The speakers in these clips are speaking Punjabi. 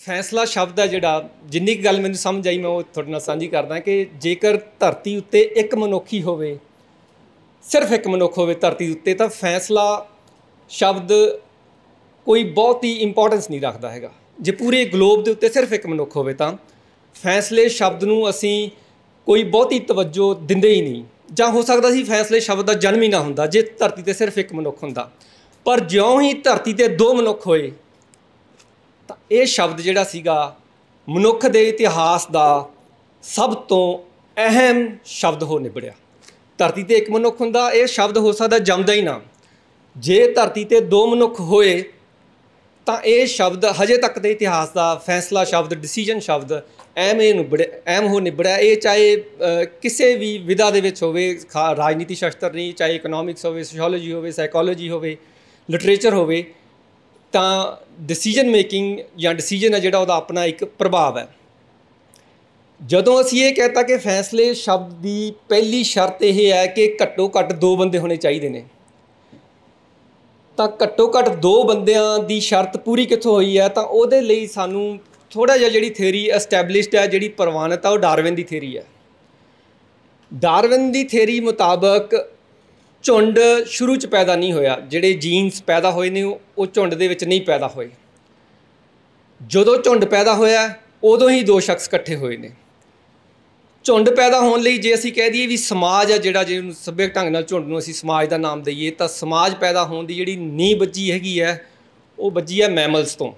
ਫੈਸਲਾ ਸ਼ਬਦ ਹੈ ਜਿਹੜਾ ਜਿੰਨੀ ਗੱਲ ਮੈਨੂੰ ਸਮਝ ਆਈ ਮੈਂ ਉਹ ਤੁਹਾਡੇ ਨਾਲ ਸਾਂਝੀ ਕਰਦਾ ਕਿ ਜੇਕਰ ਧਰਤੀ ਉੱਤੇ ਇੱਕ ਮਨੁੱਖੀ ਹੋਵੇ ਸਿਰਫ ਇੱਕ ਮਨੁੱਖ ਹੋਵੇ ਧਰਤੀ ਉੱਤੇ ਤਾਂ ਫੈਸਲਾ ਸ਼ਬਦ ਕੋਈ ਬਹੁਤੀ ਇੰਪੋਰਟੈਂਸ ਨਹੀਂ ਰੱਖਦਾ ਹੈਗਾ ਜੇ ਪੂਰੇ ਗਲੋਬ ਦੇ ਉੱਤੇ ਸਿਰਫ ਇੱਕ ਮਨੁੱਖ ਹੋਵੇ ਤਾਂ ਫੈਸਲੇ ਸ਼ਬਦ ਨੂੰ ਅਸੀਂ ਕੋਈ ਬਹੁਤੀ ਤਵੱਜੋ ਦਿੰਦੇ ਹੀ ਨਹੀਂ ਜਾਂ ਹੋ ਸਕਦਾ ਸੀ ਫੈਸਲੇ ਸ਼ਬਦ ਦਾ ਜਨਮ ਹੀ ਨਾ ਹੁੰਦਾ ਜੇ ਧਰਤੀ ਤੇ ਸਿਰਫ ਇੱਕ ਮਨੁੱਖ ਹੁੰਦਾ ਪਰ ਜਿਉਂ ਹੀ ਧਰਤੀ ਤੇ ਦੋ ਮਨੁੱਖ ਹੋਏ ਤਾਂ ਇਹ ਸ਼ਬਦ ਜਿਹੜਾ ਸੀਗਾ ਮਨੁੱਖ ਦੇ ਇਤਿਹਾਸ ਦਾ ਸਭ ਤੋਂ ਅਹਿਮ ਸ਼ਬਦ ਹੋ ਨਿਬੜਿਆ ਧਰਤੀ ਤੇ ਇੱਕ ਮਨੁੱਖ ਹੁੰਦਾ ਇਹ ਸ਼ਬਦ ਹੋ ਸਕਦਾ ਜੰਮਦਾ ਹੀ ਨਾ ਜੇ ਧਰਤੀ ਤੇ ਦੋ ਮਨੁੱਖ ਹੋਏ ਤਾਂ ਇਹ ਸ਼ਬਦ ਹਜੇ ਤੱਕ ਦੇ ਇਤਿਹਾਸ ਦਾ ਫੈਸਲਾ ਸ਼ਬਦ ਡਿਸੀਜਨ ਸ਼ਬਦ ਐਮ ਇਹ ਨਿਬੜਿਆ ਐਮ ਹੋ ਨਿਬੜਿਆ ਇਹ ਚਾਹੇ ਕਿਸੇ ਵੀ ਵਿਧਾ ਦੇ ਵਿੱਚ ਹੋਵੇ ਰਾਜਨੀਤੀ ਸ਼ਾਸਤਰ ਨਹੀਂ ਚਾਹੇ ਇਕਨੋਮਿਕਸ ਹੋਵੇ ਸੋਸ਼ੀਓਲੋਜੀ ਹੋਵੇ ਸਾਈਕੋਲੋਜੀ ਹੋਵੇ ਲਿਟਰੇਚਰ ਹੋਵੇ ਤਾਂ ਡਿਸੀਜਨ ਮੇਕਿੰਗ ਜਾਂ ਡਿਸੀਜਨ ਹੈ ਜਿਹੜਾ ਉਹਦਾ ਆਪਣਾ ਇੱਕ ਪ੍ਰਭਾਵ ਹੈ ਜਦੋਂ ਅਸੀਂ ਇਹ ਕਹਤਾ ਕਿ ਫੈਸਲੇ ਸ਼ਬਦ ਦੀ ਪਹਿਲੀ ਸ਼ਰਤ ਇਹ ਹੈ ਕਿ ਘੱਟੋ ਘੱਟ ਦੋ ਬੰਦੇ ਹੋਣੇ ਚਾਹੀਦੇ ਨੇ ਤਾਂ ਘੱਟੋ ਘੱਟ ਦੋ ਬੰਦਿਆਂ ਦੀ ਸ਼ਰਤ ਪੂਰੀ ਕਿੱਥੋਂ ਹੋਈ ਹੈ ਤਾਂ ਉਹਦੇ ਲਈ ਸਾਨੂੰ ਥੋੜਾ ਜਿਹਾ ਜਿਹੜੀ ਥਿਊਰੀ ਐਸਟੈਬਲਿਸ਼ਡ ਹੈ ਜਿਹੜੀ ਪ੍ਰਵਾਨਿਤ ਆ ਉਹ ਡਾਰਵਿਨ ਦੀ ਥਿਊਰੀ ਹੈ ਡਾਰਵਿਨ ਦੀ ਥਿਊਰੀ ਮੁਤਾਬਕ ਝੁੰਡ ਸ਼ੁਰੂ ਚ ਪੈਦਾ ਨਹੀਂ ਹੋਇਆ ਜਿਹੜੇ ਜੀਨਸ ਪੈਦਾ ਹੋਏ ਨੇ ਉਹ ਝੁੰਡ ਦੇ ਵਿੱਚ ਨਹੀਂ ਪੈਦਾ ਹੋਏ ਜਦੋਂ ਝੁੰਡ ਪੈਦਾ ਹੋਇਆ ਉਦੋਂ ਹੀ ਦੋ ਸ਼ਖਸ ਇਕੱਠੇ ਹੋਏ ਨੇ ਝੁੰਡ ਪੈਦਾ ਹੋਣ ਲਈ ਜੇ ਅਸੀਂ ਕਹਿ ਦਈਏ ਵੀ ਸਮਾਜ ਆ ਜਿਹੜਾ ਜਿਹਨੂੰ ਸੱਭਿਅਕ ਢੰਗ ਨਾਲ ਝੁੰਡ ਨੂੰ ਅਸੀਂ ਸਮਾਜ ਦਾ ਨਾਮ ਦਈਏ ਤਾਂ ਸਮਾਜ ਪੈਦਾ ਹੋਣ ਦੀ ਜਿਹੜੀ ਨੀਂਹ ਬੱਜੀ ਹੈਗੀ ਹੈ ਉਹ ਬੱਜੀ ਹੈ ਮੈਮਲਸ ਤੋਂ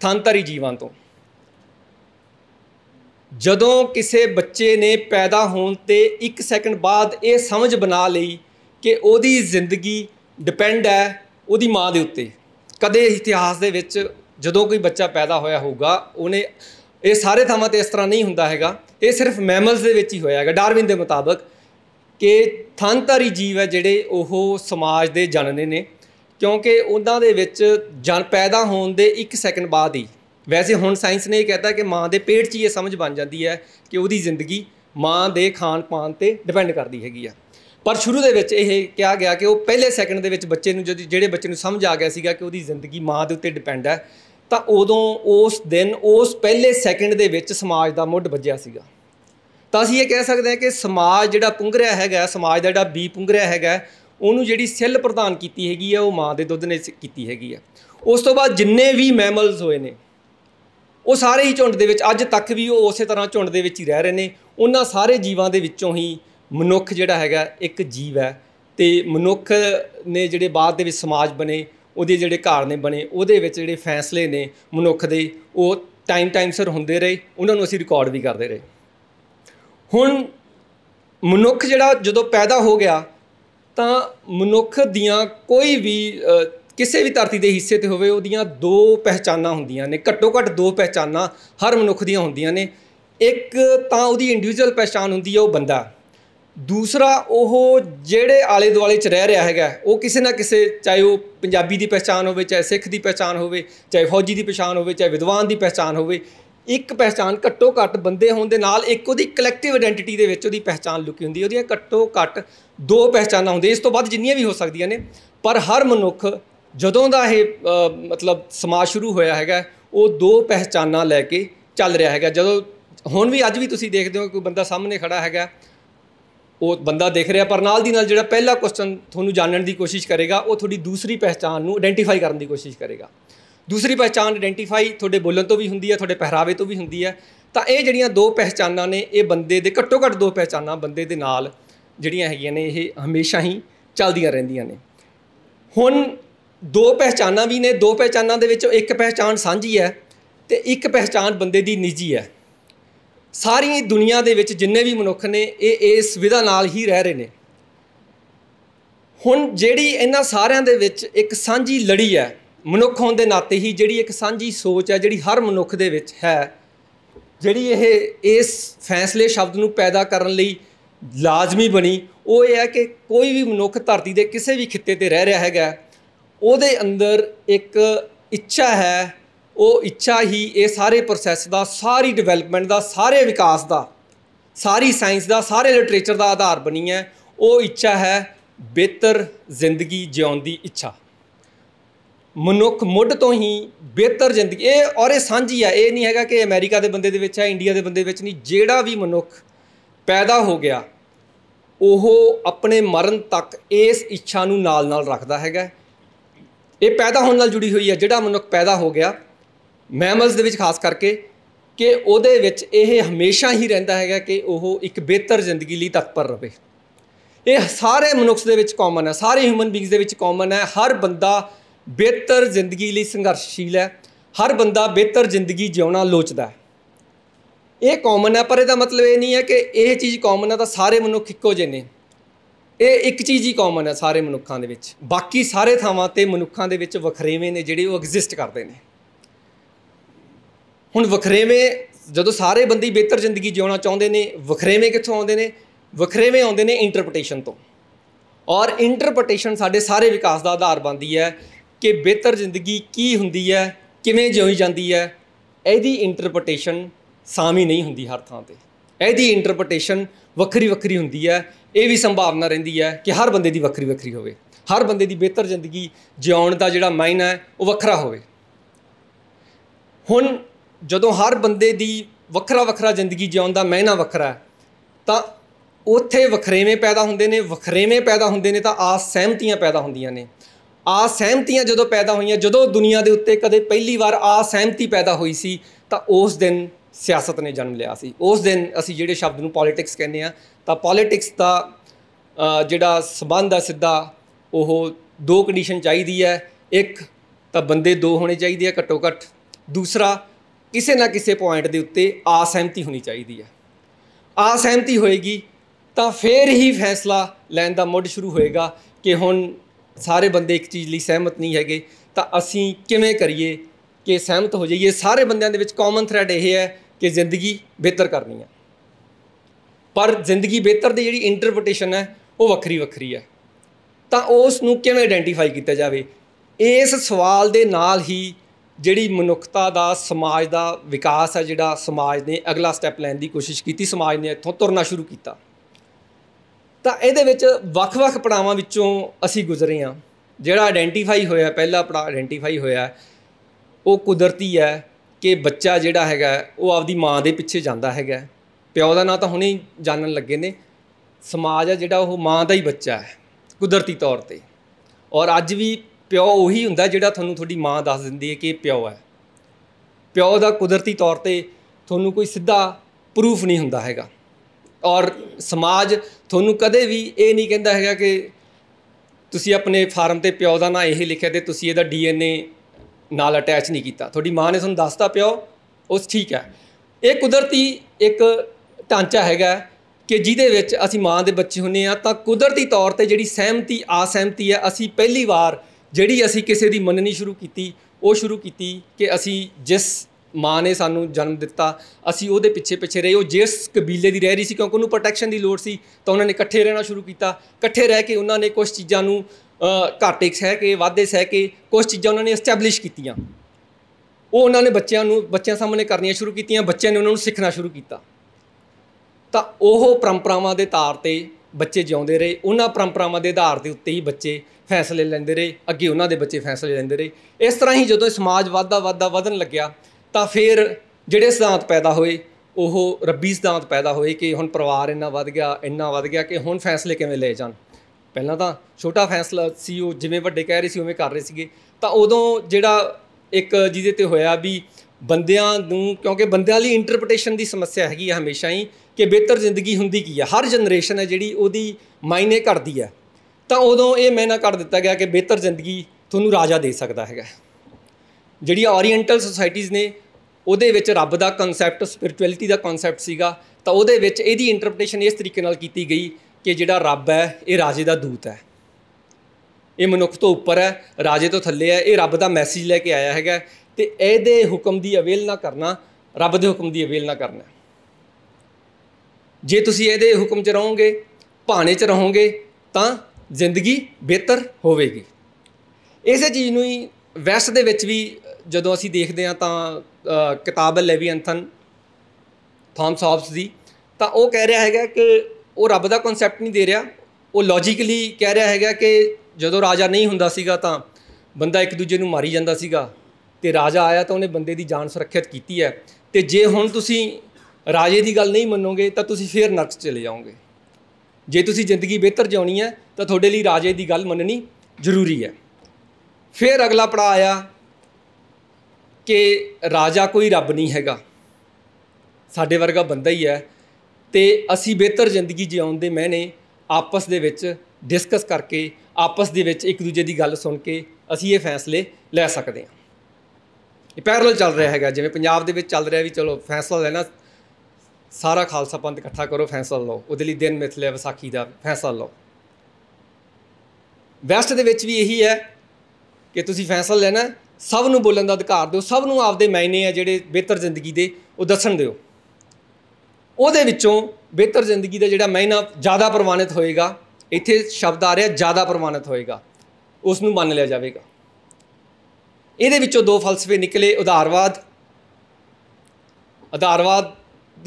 ਥਾਂਤਰੀ ਜੀਵਾਂ ਤੋਂ ਜਦੋਂ ਕਿਸੇ ਬੱਚੇ ਨੇ ਪੈਦਾ ਹੋਣ ਤੇ 1 ਸੈਕਿੰਡ ਬਾਅਦ ਇਹ ਸਮਝ ਬਣਾ ਲਈ ਕਿ ਉਹਦੀ ਜ਼ਿੰਦਗੀ ਡਿਪੈਂਡ ਹੈ ਉਹਦੀ ਮਾਂ ਦੇ ਉੱਤੇ ਕਦੇ ਇਤਿਹਾਸ ਦੇ ਵਿੱਚ ਜਦੋਂ ਕੋਈ ਬੱਚਾ ਪੈਦਾ ਹੋਇਆ ਹੋਊਗਾ ਉਹਨੇ ਇਹ ਸਾਰੇ ਥਾਵਾਂ ਤੇ ਇਸ ਤਰ੍ਹਾਂ ਨਹੀਂ ਹੁੰਦਾ ਹੈਗਾ ਇਹ ਸਿਰਫ ਮੈਮਲਸ ਦੇ ਵਿੱਚ ਹੀ ਹੋਇਆ ਹੈਗਾ ਡਾਰਵਿਨ ਦੇ ਮੁਤਾਬਕ ਕਿ ਥਾਂਤਾਰੀ ਜੀਵ ਹੈ ਜਿਹੜੇ ਉਹ ਸਮਾਜ ਦੇ ਜਨਨੇ ਨੇ ਕਿਉਂਕਿ ਉਹਨਾਂ ਦੇ ਵਿੱਚ ਜਨ ਪੈਦਾ ਹੋਣ ਦੇ 1 ਸੈਕਿੰਡ ਬਾਅਦ ਹੀ ਵੈਸੇ ਹੁਣ ਸਾਇੰਸ ਨੇ ਇਹ ਕਹਤਾ ਕਿ ਮਾਂ ਦੇ ਪੇਟ 'ਚ ਹੀ ਇਹ ਸਮਝ ਬਣ ਜਾਂਦੀ ਹੈ ਕਿ ਉਹਦੀ ਜ਼ਿੰਦਗੀ ਮਾਂ ਦੇ ਖਾਣ ਪਾਣ ਤੇ ਡਿਪੈਂਡ ਕਰਦੀ ਹੈਗੀ ਆ ਪਰ ਸ਼ੁਰੂ ਦੇ ਵਿੱਚ ਇਹ ਕਿਹਾ ਗਿਆ ਕਿ ਉਹ ਪਹਿਲੇ ਸੈਕਿੰਡ ਦੇ ਵਿੱਚ ਬੱਚੇ ਨੂੰ ਜਦੋਂ ਜਿਹੜੇ ਬੱਚੇ ਨੂੰ ਸਮਝ ਆ ਗਿਆ ਸੀਗਾ ਕਿ ਉਹਦੀ ਜ਼ਿੰਦਗੀ ਮਾਂ ਦੇ ਉੱਤੇ ਡਿਪੈਂਡ ਹੈ ਤਾਂ ਉਦੋਂ ਉਸ ਦਿਨ ਉਸ ਪਹਿਲੇ ਸੈਕਿੰਡ ਦੇ ਵਿੱਚ ਸਮਾਜ ਦਾ ਮੁੱਢ ਵੱਜਿਆ ਸੀਗਾ ਤਾਂ ਅਸੀਂ ਇਹ ਕਹਿ ਸਕਦੇ ਹਾਂ ਕਿ ਸਮਾਜ ਜਿਹੜਾ ਪੁੰਗਰਿਆ ਹੈਗਾ ਸਮਾਜ ਦਾ ਜਿਹੜਾ ਬੀ ਪੁੰਗਰਿਆ ਹੈਗਾ ਉਹਨੂੰ ਜਿਹੜੀ ਸਿੱਲ ਪ੍ਰਦਾਨ ਕੀਤੀ ਹੈਗੀ ਆ ਉਹ ਮਾਂ ਦੇ ਦੁੱਧ ਨੇ ਕੀਤੀ ਹੈਗੀ ਆ ਉਸ ਤੋਂ ਬਾਅਦ ਜਿੰਨੇ ਵੀ ਮੈਮਲਸ ਹੋਏ ਨੇ ਉਹ ਸਾਰੇ ਹੀ ਝੁੰਡ ਦੇ ਵਿੱਚ ਅੱਜ ਤੱਕ ਵੀ ਉਹ ਉਸੇ ਤਰ੍ਹਾਂ ਝੁੰਡ ਦੇ ਵਿੱਚ ਹੀ ਰਹਿ ਰਹੇ ਨੇ ਉਹਨਾਂ ਸਾਰੇ ਜੀਵਾਂ ਦੇ ਵਿੱਚੋਂ ਹੀ ਮਨੁੱਖ ਜਿਹੜਾ ਹੈਗਾ ਇੱਕ ਜੀਵ ਹੈ ਤੇ ਮਨੁੱਖ ਨੇ ਜਿਹੜੇ ਬਾਅਦ ਦੇ ਵਿੱਚ ਸਮਾਜ ਬਣੇ ਉਹਦੇ ਜਿਹੜੇ ਘਾੜ ਨੇ ਬਣੇ ਉਹਦੇ ਵਿੱਚ ਜਿਹੜੇ ਫੈਸਲੇ ਨੇ ਮਨੁੱਖ ਦੇ ਉਹ ਟਾਈਮ ਟਾਈਮ ਸਰ ਹੁੰਦੇ ਰਹੇ ਉਹਨਾਂ ਨੂੰ ਅਸੀਂ ਰਿਕਾਰਡ ਵੀ ਕਰਦੇ ਰਹੇ ਹੁਣ ਮਨੁੱਖ ਜਿਹੜਾ ਜਦੋਂ ਪੈਦਾ ਹੋ ਗਿਆ ਤਾਂ ਮਨੁੱਖ ਦੀਆਂ ਕੋਈ ਵੀ ਕਿਸੇ ਵੀ ਧਰਤੀ ਦੇ ਹਿੱਸੇ ਤੇ ਹੋਵੇ ਉਹਦੀਆਂ ਦੋ ਪਹਿਚਾਨਾਂ ਹੁੰਦੀਆਂ ਨੇ ਘੱਟੋ ਘੱਟ ਦੋ ਪਹਿਚਾਨਾਂ ਹਰ ਮਨੁੱਖ ਦੀਆਂ ਹੁੰਦੀਆਂ ਨੇ ਇੱਕ ਤਾਂ ਉਹਦੀ ਇੰਡੀਵਿਜੂਅਲ ਪਛਾਣ ਹੁੰਦੀ ਹੈ ਉਹ ਬੰਦਾ ਦੂਸਰਾ ਉਹ ਜਿਹੜੇ ਆਲੇ ਦੁਆਲੇ 'ਚ ਰਹਿ ਰਿਹਾ ਹੈਗਾ ਉਹ ਕਿਸੇ ਨਾ ਕਿਸੇ ਚਾਹੇ ਉਹ ਪੰਜਾਬੀ ਦੀ ਪਛਾਣ ਹੋਵੇ ਚਾਹੇ ਸਿੱਖ ਦੀ ਪਛਾਣ ਹੋਵੇ ਚਾਹੇ ਫੌਜੀ ਦੀ ਪਛਾਣ ਹੋਵੇ ਚਾਹੇ ਵਿਦਵਾਨ ਦੀ ਪਛਾਣ ਹੋਵੇ ਇੱਕ ਪਛਾਣ ਘੱਟੋ ਘੱਟ ਬੰਦੇ ਹੋਣ ਦੇ ਨਾਲ ਇੱਕ ਉਹਦੀ ਕਲੈਕਟਿਵ ਆਇਡੈਂਟੀਟੀ ਦੇ ਵਿੱਚ ਉਹਦੀ ਪਛਾਣ ਲੁਕੀ ਹੁੰਦੀ ਉਹਦੀਆਂ ਘੱਟੋ ਘੱਟ ਦੋ ਪਛਾਣਾਂ ਹੁੰਦੀਆਂ ਇਸ ਤੋਂ ਵੱਧ ਜਿੰਨੀਆਂ ਵੀ ਹੋ ਸਕਦੀਆਂ ਨੇ ਪਰ ਹਰ ਮਨੁੱਖ ਜਦੋਂ ਦਾ ਇਹ ਮਤਲਬ ਸਮਾਜ ਸ਼ੁਰੂ ਹੋਇਆ ਹੈਗਾ ਉਹ ਦੋ ਪਛਾਣਾਂ ਲੈ ਕੇ ਚੱਲ ਰਿਹਾ ਹੈਗਾ ਜਦੋਂ ਹੁਣ ਵੀ ਅੱਜ ਵੀ ਤੁਸੀਂ ਦੇਖਦੇ ਹੋ ਕੋਈ ਬੰਦਾ ਸਾਹਮਣੇ ਖੜਾ ਹੈਗਾ ਉਹ ਬੰਦਾ ਦੇਖ ਰਿਹਾ ਪਰ ਨਾਲ ਦੀ ਨਾਲ ਜਿਹੜਾ ਪਹਿਲਾ ਕੁਐਸਚਨ ਤੁਹਾਨੂੰ ਜਾਣਨ ਦੀ ਕੋਸ਼ਿਸ਼ ਕਰੇਗਾ ਉਹ ਤੁਹਾਡੀ ਦੂਸਰੀ ਪਹਿਚਾਨ ਨੂੰ ਆਇਡੈਂਟੀਫਾਈ ਕਰਨ ਦੀ ਕੋਸ਼ਿਸ਼ ਕਰੇਗਾ ਦੂਸਰੀ ਪਹਿਚਾਨ ਆਇਡੈਂਟੀਫਾਈ ਤੁਹਾਡੇ ਬੋਲਣ ਤੋਂ ਵੀ ਹੁੰਦੀ ਹੈ ਤੁਹਾਡੇ ਪਹਿਰਾਵੇ ਤੋਂ ਵੀ ਹੁੰਦੀ ਹੈ ਤਾਂ ਇਹ ਜਿਹੜੀਆਂ ਦੋ ਪਹਿਚਾਨਾਂ ਨੇ ਇਹ ਬੰਦੇ ਦੇ ਘੱਟੋ ਘੱਟ ਦੋ ਪਹਿਚਾਨਾਂ ਬੰਦੇ ਦੇ ਨਾਲ ਜਿਹੜੀਆਂ ਹੈਗੀਆਂ ਨੇ ਇਹ ਹਮੇਸ਼ਾ ਹੀ ਚੱਲਦੀਆਂ ਰਹਿੰਦੀਆਂ ਨੇ ਹੁਣ ਦੋ ਪਹਿਚਾਨਾਂ ਵੀ ਨੇ ਦੋ ਪਹਿਚਾਨਾਂ ਦੇ ਵਿੱਚੋਂ ਇੱਕ ਪਹਿਚਾਨ ਸਾਂਝੀ ਹੈ ਤੇ ਇੱਕ ਪਹਿਚਾਨ ਬੰਦੇ ਦੀ ਨਿੱਜੀ ਹੈ ਸਾਰੀ ਦੁਨੀਆ ਦੇ ਵਿੱਚ ਜਿੰਨੇ ਵੀ ਮਨੁੱਖ ਨੇ ਇਹ ਇਸ ਵਿਧਾ ਨਾਲ ਹੀ ਰਹਿ ਰਹੇ ਨੇ ਹੁਣ ਜਿਹੜੀ ਇਹਨਾਂ ਸਾਰਿਆਂ ਦੇ ਵਿੱਚ ਇੱਕ ਸਾਂਝੀ ਲੜੀ ਹੈ ਮਨੁੱਖ ਹੋਣ ਦੇ ਨਾਤੇ ਹੀ ਜਿਹੜੀ ਇੱਕ ਸਾਂਝੀ ਸੋਚ ਹੈ ਜਿਹੜੀ ਹਰ ਮਨੁੱਖ ਦੇ ਵਿੱਚ ਹੈ ਜਿਹੜੀ ਇਹ ਇਸ ਫੈਸਲੇ ਸ਼ਬਦ ਨੂੰ ਪੈਦਾ ਕਰਨ ਲਈ ਲਾਜ਼ਮੀ ਬਣੀ ਉਹ ਇਹ ਹੈ ਕਿ ਕੋਈ ਵੀ ਮਨੁੱਖ ਧਰਤੀ ਦੇ ਕਿਸੇ ਵੀ ਖਿੱਤੇ ਤੇ ਰਹਿ ਰਿਹਾ ਹੈਗਾ ਉਹਦੇ ਅੰਦਰ ਇੱਕ ਇੱਛਾ ਹੈ ਉਹ ਇੱਛਾ ਹੀ ਇਹ ਸਾਰੇ ਪ੍ਰੋਸੈਸ ਦਾ ਸਾਰੀ ਡਿਵੈਲਪਮੈਂਟ ਦਾ ਸਾਰੇ ਵਿਕਾਸ ਦਾ ਸਾਰੀ ਸਾਇੰਸ ਦਾ ਸਾਰੇ ਲਿਟਰੇਚਰ ਦਾ ਆਧਾਰ ਬਣੀ ਹੈ ਉਹ ਇੱਛਾ ਹੈ ਬਿਹਤਰ ਜ਼ਿੰਦਗੀ ਜਿਉਣ ਦੀ ਇੱਛਾ ਮਨੁੱਖ ਮੁੱਢ ਤੋਂ ਹੀ ਬਿਹਤਰ ਜ਼ਿੰਦਗੀ ਇਹ ਔਰ ਇਹ ਸਾਂਝੀ ਆ ਇਹ ਨਹੀਂ ਹੈਗਾ ਕਿ ਅਮਰੀਕਾ ਦੇ ਬੰਦੇ ਦੇ ਵਿੱਚ ਹੈ ਇੰਡੀਆ ਦੇ ਬੰਦੇ ਵਿੱਚ ਨਹੀਂ ਜਿਹੜਾ ਵੀ ਮਨੁੱਖ ਪੈਦਾ ਹੋ ਗਿਆ ਉਹ ਆਪਣੇ ਮਰਨ ਤੱਕ ਇਸ ਇੱਛਾ ਨੂੰ ਨਾਲ ਨਾਲ ਰੱਖਦਾ ਹੈਗਾ ਇਹ ਪੈਦਾ ਹੋਣ ਨਾਲ ਜੁੜੀ ਹੋਈ ਹੈ ਜਿਹੜਾ ਮਨੁੱਖ ਪੈਦਾ ਹੋ ਗਿਆ ਮੈਮਲਸ ਦੇ ਵਿੱਚ ਖਾਸ ਕਰਕੇ ਕਿ ਉਹਦੇ ਵਿੱਚ ਇਹ ਹਮੇਸ਼ਾ ਹੀ ਰਹਿੰਦਾ ਹੈਗਾ ਕਿ ਉਹ ਇੱਕ ਬਿਹਤਰ ਜ਼ਿੰਦਗੀ ਲਈ ਤਤਪਰ ਰਹੇ ਇਹ ਸਾਰੇ ਮਨੁੱਖ ਦੇ ਵਿੱਚ ਕਾਮਨ ਹੈ ਸਾਰੇ ਹਿਊਮਨ ਬੀਇੰਗਸ ਦੇ ਵਿੱਚ ਕਾਮਨ ਹੈ ਹਰ ਬੰਦਾ ਬਿਹਤਰ ਜ਼ਿੰਦਗੀ ਲਈ ਸੰਘਰਸ਼ਸ਼ੀਲ ਹੈ ਹਰ ਬੰਦਾ ਬਿਹਤਰ ਜ਼ਿੰਦਗੀ ਜਿਉਣਾ ਲੋਚਦਾ ਹੈ ਇਹ ਕਾਮਨ ਹੈ ਪਰ ਇਹਦਾ ਮਤਲਬ ਇਹ ਨਹੀਂ ਹੈ ਕਿ ਇਹ ਚੀਜ਼ ਕਾਮਨ ਹੈ ਤਾਂ ਸਾਰੇ ਮਨੁੱਖ ਇੱਕੋ ਜਿਹੇ ਨੇ ਇਹ ਇੱਕ ਚੀਜ਼ ਹੀ ਕਾਮਨ ਹੈ ਸਾਰੇ ਮਨੁੱਖਾਂ ਦੇ ਵਿੱਚ ਬਾਕੀ ਸਾਰੇ ਥਾਵਾਂ ਤੇ ਮਨੁੱਖਾਂ ਦੇ ਵਿੱਚ ਵਖਰੇਵੇਂ ਨੇ ਜਿਹੜੇ ਉਹ ਐਗਜ਼ਿਸਟ ਕਰਦੇ ਨੇ ਹੁਣ ਵਖਰੇਵੇਂ ਜਦੋਂ ਸਾਰੇ ਬੰਦੇ ਬਿਹਤਰ ਜ਼ਿੰਦਗੀ ਜਿਉਣਾ ਚਾਹੁੰਦੇ ਨੇ ਵਖਰੇਵੇਂ ਕਿੱਥੋਂ ਆਉਂਦੇ ਨੇ ਵਖਰੇਵੇਂ ਆਉਂਦੇ ਨੇ ਇੰਟਰਪ੍ਰੀਟੇਸ਼ਨ ਤੋਂ ਔਰ ਇੰਟਰਪ੍ਰੀਟੇਸ਼ਨ ਸਾਡੇ ਸਾਰੇ ਵਿਕਾਸ ਦਾ ਆਧਾਰ ਬਣਦੀ ਹੈ ਕਿ ਬਿਹਤਰ ਜ਼ਿੰਦਗੀ ਕੀ ਹੁੰਦੀ ਹੈ ਕਿਵੇਂ ਜਿਉਈ ਜਾਂਦੀ ਹੈ ਇਹਦੀ ਇੰਟਰਪ੍ਰੀਟੇਸ਼ਨ ਸਾਮੀ ਨਹੀਂ ਹੁੰਦੀ ਹਰ ਥਾਂ ਤੇ ਇਹਦੀ ਇੰਟਰਪ੍ਰੀਟੇਸ਼ਨ ਵੱਖਰੀ ਵੱਖਰੀ ਹੁੰਦੀ ਹੈ ਇਹ ਵੀ ਸੰਭਾਵਨਾ ਰਹਿੰਦੀ ਹੈ ਕਿ ਹਰ ਬੰਦੇ ਦੀ ਵੱਖਰੀ ਵੱਖਰੀ ਹੋਵੇ ਹਰ ਬੰਦੇ ਦੀ ਬਿਹਤਰ ਜ਼ਿੰਦਗੀ ਜਿਉਣ ਦਾ ਜਿਹੜਾ ਮਾਇਨਾ ਹੈ ਉਹ ਵੱਖਰਾ ਹੋਵੇ ਹੁਣ ਜਦੋਂ ਹਰ ਬੰਦੇ ਦੀ ਵੱਖਰਾ ਵੱਖਰਾ ਜ਼ਿੰਦਗੀ ਜਿਉਣ ਦਾ ਮਹਿਨਾ ਵੱਖਰਾ ਹੈ ਤਾਂ ਉੱਥੇ ਵਖਰੇਵੇਂ ਪੈਦਾ ਹੁੰਦੇ ਨੇ ਵਖਰੇਵੇਂ ਪੈਦਾ ਹੁੰਦੇ ਨੇ ਤਾਂ ਆਸ ਸਹਿਮਤੀਆਂ ਪੈਦਾ ਹੁੰਦੀਆਂ ਨੇ ਆਸ ਸਹਿਮਤੀਆਂ ਜਦੋਂ ਪੈਦਾ ਹੋਈਆਂ ਜਦੋਂ ਦੁਨੀਆ ਦੇ ਉੱਤੇ ਕਦੇ ਪਹਿਲੀ ਵਾਰ ਆਸ ਸਹਿਮਤੀ ਪੈਦਾ ਹੋਈ ਸੀ ਤਾਂ ਉਸ ਦਿਨ ਸਿਆਸਤ ਨੇ ਜਨਮ ਲਿਆ ਸੀ ਉਸ ਦਿਨ ਅਸੀਂ ਜਿਹੜੇ ਸ਼ਬਦ ਨੂੰ ਪੋਲਿਟਿਕਸ ਕਹਿੰਦੇ ਆ ਤਾਂ ਪੋਲਿਟਿਕਸ ਦਾ ਜਿਹੜਾ ਸਬੰਧ ਆ ਸਿੱਧਾ ਉਹ ਦੋ ਕੰਡੀਸ਼ਨ ਚਾਹੀਦੀ ਹੈ ਇੱਕ ਤਾਂ ਬੰਦੇ ਦੋ ਹੋਣੇ ਚਾਹੀਦੇ ਆ ਘੱਟੋ ਘੱਟ ਦੂਸਰਾ ਕਿਸੇ ਨਾ ਕਿਸੇ ਪੁਆਇੰਟ ਦੇ ਉੱਤੇ ਆਸਹਿਮਤੀ ਹੋਣੀ ਚਾਹੀਦੀ ਹੈ ਆਸਹਿਮਤੀ ਹੋਏਗੀ ਤਾਂ ਫੇਰ ਹੀ ਫੈਸਲਾ ਲੈਣ ਦਾ ਮੋੜ ਸ਼ੁਰੂ ਹੋਏਗਾ ਕਿ ਹੁਣ ਸਾਰੇ ਬੰਦੇ ਇੱਕ ਚੀਜ਼ ਲਈ ਸਹਿਮਤ ਨਹੀਂ ਹੈਗੇ ਤਾਂ ਅਸੀਂ ਕਿਵੇਂ ਕਰੀਏ ਕਿ ਸਹਿਮਤ ਹੋ ਜਾਈਏ ਸਾਰੇ ਬੰਦਿਆਂ ਦੇ ਵਿੱਚ ਕਾਮਨ ਥ੍ਰੈਡ ਇਹ ਹੈ ਕਿ ਜ਼ਿੰਦਗੀ ਬਿਹਤਰ ਕਰਨੀ ਹੈ ਪਰ ਜ਼ਿੰਦਗੀ ਬਿਹਤਰ ਦੀ ਜਿਹੜੀ ਇੰਟਰਪ੍ਰੀਟੇਸ਼ਨ ਹੈ ਉਹ ਵੱਖਰੀ ਵੱਖਰੀ ਹੈ ਤਾਂ ਉਸ ਨੂੰ ਕਿਵੇਂ ਆਇਡੈਂਟੀਫਾਈ ਕੀਤਾ ਜਾਵੇ ਇਸ ਸਵਾਲ ਦੇ ਨਾਲ ਹੀ ਜਿਹੜੀ ਮਨੁੱਖਤਾ ਦਾ ਸਮਾਜ ਦਾ ਵਿਕਾਸ ਹੈ ਜਿਹੜਾ ਸਮਾਜ ਨੇ ਅਗਲਾ ਸਟੈਪ ਲੈਣ ਦੀ ਕੋਸ਼ਿਸ਼ ਕੀਤੀ ਸਮਾਜ ਨੇ ਇੱਥੋਂ ਤੁਰਨਾ ਸ਼ੁਰੂ ਕੀਤਾ ਤਾਂ ਇਹਦੇ ਵਿੱਚ ਵੱਖ-ਵੱਖ ਪੜਾਵਾਂ ਵਿੱਚੋਂ ਅਸੀਂ ਗੁਜ਼ਰੇ ਆ ਜਿਹੜਾ ਆਇਡੈਂਟੀਫਾਈ ਹੋਇਆ ਪਹਿਲਾ ਪੜਾ ਆਇਡੈਂਟੀਫਾਈ ਹੋਇਆ ਉਹ ਕੁਦਰਤੀ ਹੈ ਕਿ ਬੱਚਾ ਜਿਹੜਾ ਹੈਗਾ ਉਹ ਆਪਦੀ ਮਾਂ ਦੇ ਪਿੱਛੇ ਜਾਂਦਾ ਹੈਗਾ ਪਿਓ ਦਾ ਨਾਂ ਤਾਂ ਹੁਣੇ ਜਾਣਨ ਲੱਗੇ ਨੇ ਸਮਾਜ ਹੈ ਜਿਹੜਾ ਉਹ ਮਾਂ ਦਾ ਹੀ ਬੱਚਾ ਹੈ ਕੁਦਰਤੀ ਤੌਰ ਤੇ ਔਰ ਅੱਜ ਵੀ ਪਿਓ ਉਹੀ ਹੁੰਦਾ ਜਿਹੜਾ ਤੁਹਾਨੂੰ ਤੁਹਾਡੀ ਮਾਂ ਦੱਸ ਦਿੰਦੀ ਹੈ ਕਿ ਇਹ ਪਿਓ ਹੈ ਪਿਓ ਦਾ ਕੁਦਰਤੀ ਤੌਰ ਤੇ ਤੁਹਾਨੂੰ ਕੋਈ ਸਿੱਧਾ ਪ੍ਰੂਫ ਨਹੀਂ ਹੁੰਦਾ ਹੈਗਾ ਔਰ ਸਮਾਜ ਤੁਹਾਨੂੰ ਕਦੇ ਵੀ ਇਹ ਨਹੀਂ ਕਹਿੰਦਾ ਹੈਗਾ ਕਿ ਤੁਸੀਂ ਆਪਣੇ ਫਾਰਮ ਤੇ ਪਿਓ ਦਾ ਨਾਂ ਇਹ ਲਿਖਿਆ ਤੇ ਤੁਸੀਂ ਇਹਦਾ ਡੀਐਨਏ ਨਾਲ ਅਟੈਚ ਨਹੀਂ ਕੀਤਾ ਤੁਹਾਡੀ ਮਾਂ ਨੇ ਤੁਹਾਨੂੰ ਦੱਸਤਾ ਪਿਓ ਉਸ ਠੀਕ ਹੈ ਇਹ ਕੁਦਰਤੀ ਇੱਕ ਢਾਂਚਾ ਹੈਗਾ ਕਿ ਜਿਹਦੇ ਵਿੱਚ ਅਸੀਂ ਮਾਂ ਦੇ ਬੱਚੇ ਹੁੰਨੇ ਆ ਤਾਂ ਕੁਦਰਤੀ ਤੌਰ ਤੇ ਜਿਹੜੀ ਸਹਿਮਤੀ ਆ ਸਹਿਮਤੀ ਹੈ ਅਸੀਂ ਪਹਿਲੀ ਵਾਰ ਜਿਹੜੀ ਅਸੀਂ ਕਿਸੇ ਦੀ ਮੰਨਣੀ ਸ਼ੁਰੂ ਕੀਤੀ ਉਹ ਸ਼ੁਰੂ ਕੀਤੀ ਕਿ ਅਸੀਂ ਜਿਸ ਮਾਂ ਨੇ ਸਾਨੂੰ ਜਨਮ ਦਿੱਤਾ ਅਸੀਂ ਉਹਦੇ ਪਿੱਛੇ ਪਿੱਛੇ ਰਹੇ ਉਹ ਜਿਸ ਕਬੀਲੇ ਦੀ ਰਹਿ ਰਹੀ ਸੀ ਕਿਉਂਕਿ ਉਹਨੂੰ ਪ੍ਰੋਟੈਕਸ਼ਨ ਦੀ ਲੋੜ ਸੀ ਤਾਂ ਉਹਨਾਂ ਨੇ ਇਕੱਠੇ ਰਹਿਣਾ ਸ਼ੁਰੂ ਕੀਤਾ ਇਕੱਠੇ ਰਹਿ ਕੇ ਉਹਨਾਂ ਨੇ ਕੁਝ ਚੀਜ਼ਾਂ ਨੂੰ ਘਾਟੇ ਸਹਿ ਕੇ ਵਾਧੇ ਸਹਿ ਕੇ ਕੁਝ ਚੀਜ਼ਾਂ ਉਹਨਾਂ ਨੇ ਐਸਟੈਬਲਿਸ਼ ਕੀਤੀਆਂ ਉਹ ਉਹਨਾਂ ਨੇ ਬੱਚਿਆਂ ਨੂੰ ਬੱਚਿਆਂ ਸਾਹਮਣੇ ਕਰਨੀਆਂ ਸ਼ੁਰੂ ਕੀਤੀਆਂ ਬੱਚਿਆਂ ਨੇ ਉਹਨਾਂ ਨੂੰ ਸਿੱਖਣਾ ਸ਼ੁਰੂ ਕੀਤਾ ਤਾਂ ਉਹ ਪਰੰਪਰਾਵਾਂ ਦੇ ਤਾਰ ਤੇ ਬੱਚੇ ਜਿਉਂਦੇ ਰਹੇ ਉਹਨਾਂ ਪਰੰਪਰਾਵਾਂ ਦੇ ਆਧਾਰ ਦੇ ਉੱਤੇ ਹੀ ਬੱਚੇ ਫੈਸਲੇ ਲੈਂਦੇ ਰਹੇ ਅੱਗੇ ਉਹਨਾਂ ਦੇ ਬੱਚੇ ਫੈਸਲੇ ਲੈਂਦੇ ਰਹੇ ਇਸ ਤਰ੍ਹਾਂ ਹੀ ਜਦੋਂ ਸਮਾਜ ਵੱਧਦਾ ਵੱਧਾ ਵਧਣ ਲੱਗਿਆ ਤਾਂ ਫਿਰ ਜਿਹੜੇ ਸਿਧਾਂਤ ਪੈਦਾ ਹੋਏ ਉਹ ਰੱਬੀ ਸਿਧਾਂਤ ਪੈਦਾ ਹੋਏ ਕਿ ਹੁਣ ਪਰਿਵਾਰ ਇੰਨਾ ਵੱਧ ਗਿਆ ਇੰਨਾ ਵੱਧ ਗਿਆ ਕਿ ਹੁਣ ਫੈਸਲੇ ਕਿਵੇਂ ਲਏ ਜਾਣ ਪਹਿਲਾਂ ਤਾਂ ਛੋਟਾ ਫੈਸਲਾ ਸੀ ਉਹ ਜਿਵੇਂ ਵੱਡੇ ਕਹਿ ਰਹੇ ਸੀ ਉਵੇਂ ਕਰ ਰਹੇ ਸੀਗੇ ਤਾਂ ਉਦੋਂ ਜਿਹੜਾ ਇੱਕ ਜਿਹਦੇ ਤੇ ਹੋਇਆ ਵੀ ਬੰਦਿਆਂ ਨੂੰ ਕਿਉਂਕਿ ਬੰਦਿਆਂ ਲਈ ਇੰਟਰਪ੍ਰੀਟੇਸ਼ਨ ਦੀ ਸਮੱਸਿਆ ਹੈਗੀ ਹਮੇਸ਼ਾ ਹੀ ਕਿ ਬਿਹਤਰ ਜ਼ਿੰਦਗੀ ਹੁੰਦੀ ਕੀ ਹੈ ਹਰ ਜਨਰੇਸ਼ਨ ਹੈ ਜਿਹੜੀ ਉਹਦੀ ਮਾਇਨੇ ਘਟਦੀ ਹੈ ਤਾਂ ਉਦੋਂ ਇਹ ਮੈਨਾ ਕਰ ਦਿੱਤਾ ਗਿਆ ਕਿ ਬਿਹਤਰ ਜ਼ਿੰਦਗੀ ਤੁਹਾਨੂੰ ਰਾਜਾ ਦੇ ਸਕਦਾ ਹੈਗਾ ਜਿਹੜੀ ਓਰੀਐਂਟਲ ਸੋਸਾਇਟੀਆਂ ਨੇ ਉਹਦੇ ਵਿੱਚ ਰੱਬ ਦਾ ਕਨਸੈਪਟ ਸਪਿਰਚੁਅਲਿਟੀ ਦਾ ਕਨਸੈਪਟ ਸੀਗਾ ਤਾਂ ਉਹਦੇ ਵਿੱਚ ਇਹਦੀ ਇੰਟਰਪ੍ਰੀਟੇਸ਼ਨ ਇਸ ਤਰੀਕੇ ਨਾਲ ਕੀਤੀ ਗਈ ਕਿ ਜਿਹੜਾ ਰੱਬ ਹੈ ਇਹ ਰਾਜੇ ਦਾ ਦੂਤ ਹੈ ਇਹ ਮਨੁੱਖ ਤੋਂ ਉੱਪਰ ਹੈ ਰਾਜੇ ਤੋਂ ਥੱਲੇ ਹੈ ਇਹ ਰੱਬ ਦਾ ਮੈਸੇਜ ਲੈ ਕੇ ਆਇਆ ਹੈਗਾ ਤੇ ਇਹਦੇ ਹੁਕਮ ਦੀ ਅਵੇਲਨਾ ਕਰਨਾ ਰੱਬ ਦੇ ਹੁਕਮ ਦੀ ਅਵੇਲਨਾ ਕਰਨਾ ਜੇ ਤੁਸੀਂ ਇਹਦੇ ਹੁਕਮ 'ਚ ਰਹੋਗੇ ਭਾਣੇ 'ਚ ਰਹੋਗੇ ਤਾਂ ਜ਼ਿੰਦਗੀ ਬਿਹਤਰ ਹੋਵੇਗੀ ਇਸੇ ਚੀਜ਼ ਨੂੰ ਹੀ ਵੈਸਟ ਦੇ ਵਿੱਚ ਵੀ ਜਦੋਂ ਅਸੀਂ ਦੇਖਦੇ ਹਾਂ ਤਾਂ ਕਿਤਾਬ ਲੈਵੀ ਐਂਥਨ ਥਾਮਸ ਹੌਬਸ ਦੀ ਤਾਂ ਉਹ ਕਹਿ ਰਿਹਾ ਹੈਗਾ ਕਿ ਉਹ ਰੱਬ ਦਾ ਕਨਸੈਪਟ ਨਹੀਂ ਦੇ ਰਿਹਾ ਉਹ ਲੌਜੀਕਲੀ ਕਹਿ ਰਿਹਾ ਹੈਗਾ ਕਿ ਜਦੋਂ ਰਾਜਾ ਨਹੀਂ ਹੁੰਦਾ ਸੀਗਾ ਤਾਂ ਬੰਦਾ ਇੱਕ ਦੂਜੇ ਨੂੰ ਮਾਰੀ ਜਾਂਦਾ ਸੀਗਾ ਤੇ ਰਾਜਾ ਆਇਆ ਤਾਂ ਉਹਨੇ ਬੰਦੇ ਦੀ ਜਾਨ ਸੁਰੱਖਿਅਤ ਕੀਤੀ ਹੈ ਤੇ ਜੇ ਹੁਣ ਤੁਸੀਂ ਰਾਜੇ ਦੀ ਗੱਲ ਨਹੀਂ ਮੰਨੋਗੇ ਤਾਂ ਤੁਸੀਂ ਫੇਰ ਨਰਕ ਚਲੇ ਜਾਓਗੇ ਜੇ ਤੁਸੀਂ ਜ਼ਿੰਦਗੀ ਬਿਹਤਰ ਜਿਉਣੀ ਹੈ ਤਾਂ ਤੁਹਾਡੇ ਲਈ ਰਾਜੇ ਦੀ ਗੱਲ ਮੰਨਣੀ ਜ਼ਰੂਰੀ ਹੈ ਫਿਰ ਅਗਲਾ ਪੜਾ ਆਇਆ ਕਿ ਰਾਜਾ ਕੋਈ ਰੱਬ ਨਹੀਂ ਹੈਗਾ ਸਾਡੇ ਵਰਗਾ ਬੰਦਾ ਹੀ ਹੈ ਤੇ ਅਸੀਂ ਬਿਹਤਰ ਜ਼ਿੰਦਗੀ ਜਿਉਣ ਦੇ ਮੈਨੇ ਆਪਸ ਦੇ ਵਿੱਚ ਡਿਸਕਸ ਕਰਕੇ ਆਪਸ ਦੇ ਵਿੱਚ ਇੱਕ ਦੂਜੇ ਦੀ ਗੱਲ ਸੁਣ ਕੇ ਅਸੀਂ ਇਹ ਫੈਸਲੇ ਲੈ ਸਕਦੇ ਹਾਂ ਇਹ ਪੈਰਲਲ ਚੱਲ ਰਿਹਾ ਹੈਗਾ ਜਿਵੇਂ ਪੰਜਾਬ ਦੇ ਵਿੱਚ ਚੱਲ ਰਿਹਾ ਵੀ ਚਲੋ ਫੈਸਲਾ ਲੈਣਾ ਸਾਰਾ ਖਾਲਸਾ ਪੰਥ ਇਕੱਠਾ ਕਰੋ ਫੈਸਲਾ ਲਓ ਉਹਦੇ ਲਈ ਦਿਨ ਮਿਥਲੇ ਵਿਸਾਖੀ ਦਾ ਫੈਸਲਾ ਲਓ ਵੈਸਟ ਦੇ ਵਿੱਚ ਵੀ ਇਹੀ ਹੈ ਕਿ ਤੁਸੀਂ ਫੈਸਲਾ ਲੈਣਾ ਸਭ ਨੂੰ ਬੋਲਣ ਦਾ ਅਧਿਕਾਰ ਦਿਓ ਸਭ ਨੂੰ ਆਪਦੇ ਮਾਇਨੇ ਆ ਜਿਹੜੇ ਬਿਹਤਰ ਜ਼ਿੰਦਗੀ ਦੇ ਉਹ ਦੱਸਣ ਦਿਓ ਉਹਦੇ ਵਿੱਚੋਂ ਬਿਹਤਰ ਜ਼ਿੰਦਗੀ ਦਾ ਜਿਹੜਾ ਮਾਇਨਾ ਜ਼ਿਆਦਾ ਪ੍ਰਮਾਣਿਤ ਹੋਏਗਾ ਇੱਥੇ ਸ਼ਬਦ ਆ ਰਿਹਾ ਜ਼ਿਆਦਾ ਪ੍ਰਮਾਣਿਤ ਹੋਏਗਾ ਉਸ ਨੂੰ ਮੰਨ ਲਿਆ ਜਾਵੇਗਾ ਇਹਦੇ ਵਿੱਚੋਂ ਦੋ ਫਲਸਫੇ ਨਿਕਲੇ ਉਧਾਰਵਾਦ ਅਧਾਰਵਾਦ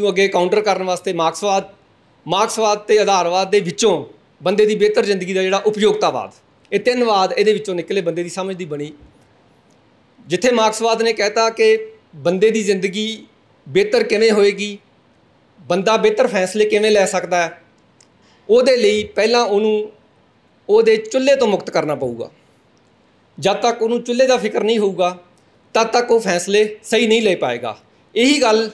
ਨੂੰ ਅੱਗੇ ਕਾਊਂਟਰ ਕਰਨ ਵਾਸਤੇ ਮਾਰਕਸਵਾਦ ਮਾਰਕਸਵਾਦ ਤੇ ਆਧਾਰਵਾਦ ਦੇ ਵਿੱਚੋਂ ਬੰਦੇ ਦੀ ਬਿਹਤਰ ਜ਼ਿੰਦਗੀ ਦਾ ਜਿਹੜਾ ਉਪਯੋਗਤਾਵਾਦ ਇਹ ਤਿੰਨ ਵਾਦ ਇਹਦੇ ਵਿੱਚੋਂ ਨਿਕਲੇ ਬੰਦੇ ਦੀ ਸਮਝ ਦੀ ਬਣੀ ਜਿੱਥੇ ਮਾਰਕਸਵਾਦ ਨੇ ਕਹਿਤਾ ਕਿ ਬੰਦੇ ਦੀ ਜ਼ਿੰਦਗੀ ਬਿਹਤਰ ਕਿਵੇਂ ਹੋਏਗੀ ਬੰਦਾ ਬਿਹਤਰ ਫੈਸਲੇ ਕਿਵੇਂ ਲੈ ਸਕਦਾ ਹੈ ਉਹਦੇ ਲਈ ਪਹਿਲਾਂ ਉਹਨੂੰ ਉਹਦੇ ਚੁੱਲ੍ਹੇ ਤੋਂ ਮੁਕਤ ਕਰਨਾ ਪਊਗਾ ਜਦ ਤੱਕ ਉਹਨੂੰ ਚੁੱਲ੍ਹੇ ਦਾ ਫਿਕਰ ਨਹੀਂ ਹੋਊਗਾ ਤਦ ਤੱਕ ਉਹ ਫੈਸਲੇ ਸਹੀ ਨਹੀਂ ਲੈ ਪਾਏਗਾ ਇਹੀ ਗੱਲ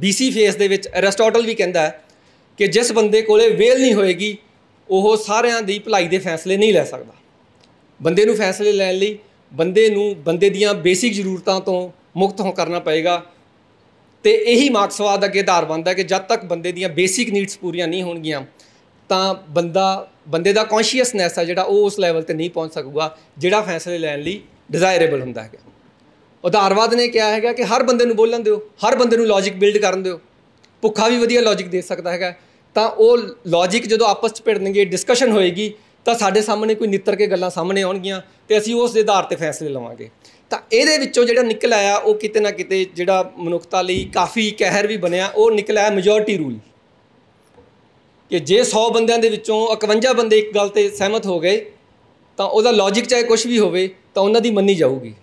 BC ਫੇਸ ਦੇ ਵਿੱਚ ਅਰਿਸਟੋਟਲ ਵੀ ਕਹਿੰਦਾ ਹੈ ਕਿ ਜਿਸ ਬੰਦੇ ਕੋਲੇ ਵੇਲ ਨਹੀਂ ਹੋਏਗੀ ਉਹ ਸਾਰਿਆਂ ਦੀ ਭਲਾਈ ਦੇ ਫੈਸਲੇ ਨਹੀਂ ਲੈ ਸਕਦਾ ਬੰਦੇ ਨੂੰ ਫੈਸਲੇ ਲੈਣ ਲਈ ਬੰਦੇ ਨੂੰ ਬੰਦੇ ਦੀਆਂ ਬੇਸਿਕ ਜ਼ਰੂਰਤਾਂ ਤੋਂ ਮੁਕਤ ਹੋ ਕਰਨਾ ਪਏਗਾ ਤੇ ਇਹੀ ਮਾਰਕਸਵਾਦ ਅੱਗੇ ਆਧਾਰ ਬੰਦਾ ਕਿ ਜਦ ਤੱਕ ਬੰਦੇ ਦੀਆਂ ਬੇਸਿਕ ਨੀਡਸ ਪੂਰੀਆਂ ਨਹੀਂ ਹੋਣਗੀਆਂ ਤਾਂ ਬੰਦਾ ਬੰਦੇ ਦਾ ਕੌਨਸ਼ੀਅਸਨੈਸ ਆ ਜਿਹੜਾ ਉਹ ਉਸ ਲੈਵਲ ਤੇ ਨਹੀਂ ਪਹੁੰਚ ਸਕੂਗਾ ਜਿਹੜਾ ਫੈਸਲੇ ਲੈਣ ਲਈ ਡਿਜ਼ਾਇਰੇਬਲ ਹੁੰਦਾ ਹੈ ਉਦਾਰਵਾਦ ਨੇ ਕਿਹਾ ਹੈਗਾ ਕਿ ਹਰ ਬੰਦੇ ਨੂੰ ਬੋਲਣ ਦਿਓ ਹਰ ਬੰਦੇ ਨੂੰ ਲੌਜੀਕ ਬਿਲਡ ਕਰਨ ਦਿਓ ਭੁੱਖਾ ਵੀ ਵਧੀਆ ਲੌਜੀਕ ਦੇ ਸਕਦਾ ਹੈਗਾ ਤਾਂ ਉਹ ਲੌਜੀਕ ਜਦੋਂ ਆਪਸ ਚ ਭਿੜਨਗੇ ਡਿਸਕਸ਼ਨ ਹੋਏਗੀ ਤਾਂ ਸਾਡੇ ਸਾਹਮਣੇ ਕੋਈ ਨਿੱਤਰ ਕੇ ਗੱਲਾਂ ਸਾਹਮਣੇ ਆਉਣਗੀਆਂ ਤੇ ਅਸੀਂ ਉਸ ਦੇ ਆਧਾਰ ਤੇ ਫੈਸਲੇ ਲਵਾਂਗੇ ਤਾਂ ਇਹਦੇ ਵਿੱਚੋਂ ਜਿਹੜਾ ਨਿਕਲ ਆਇਆ ਉਹ ਕਿਤੇ ਨਾ ਕਿਤੇ ਜਿਹੜਾ ਮਨੁੱਖਤਾ ਲਈ ਕਾਫੀ ਕਹਿਰ ਵੀ ਬਣਿਆ ਉਹ ਨਿਕਲ ਆਇਆ ਮੈਜੋਰਟੀ ਰੂਲ ਕਿ ਜੇ 100 ਬੰਦਿਆਂ ਦੇ ਵਿੱਚੋਂ 51 ਬੰਦੇ ਇੱਕ ਗੱਲ ਤੇ ਸਹਿਮਤ ਹੋ ਗਏ ਤਾਂ ਉਹਦਾ ਲੌਜੀਕ ਚਾਹੇ ਕੁਝ ਵੀ ਹੋਵੇ ਤਾਂ ਉਹਨਾਂ ਦੀ ਮੰਨੀ ਜਾਊਗੀ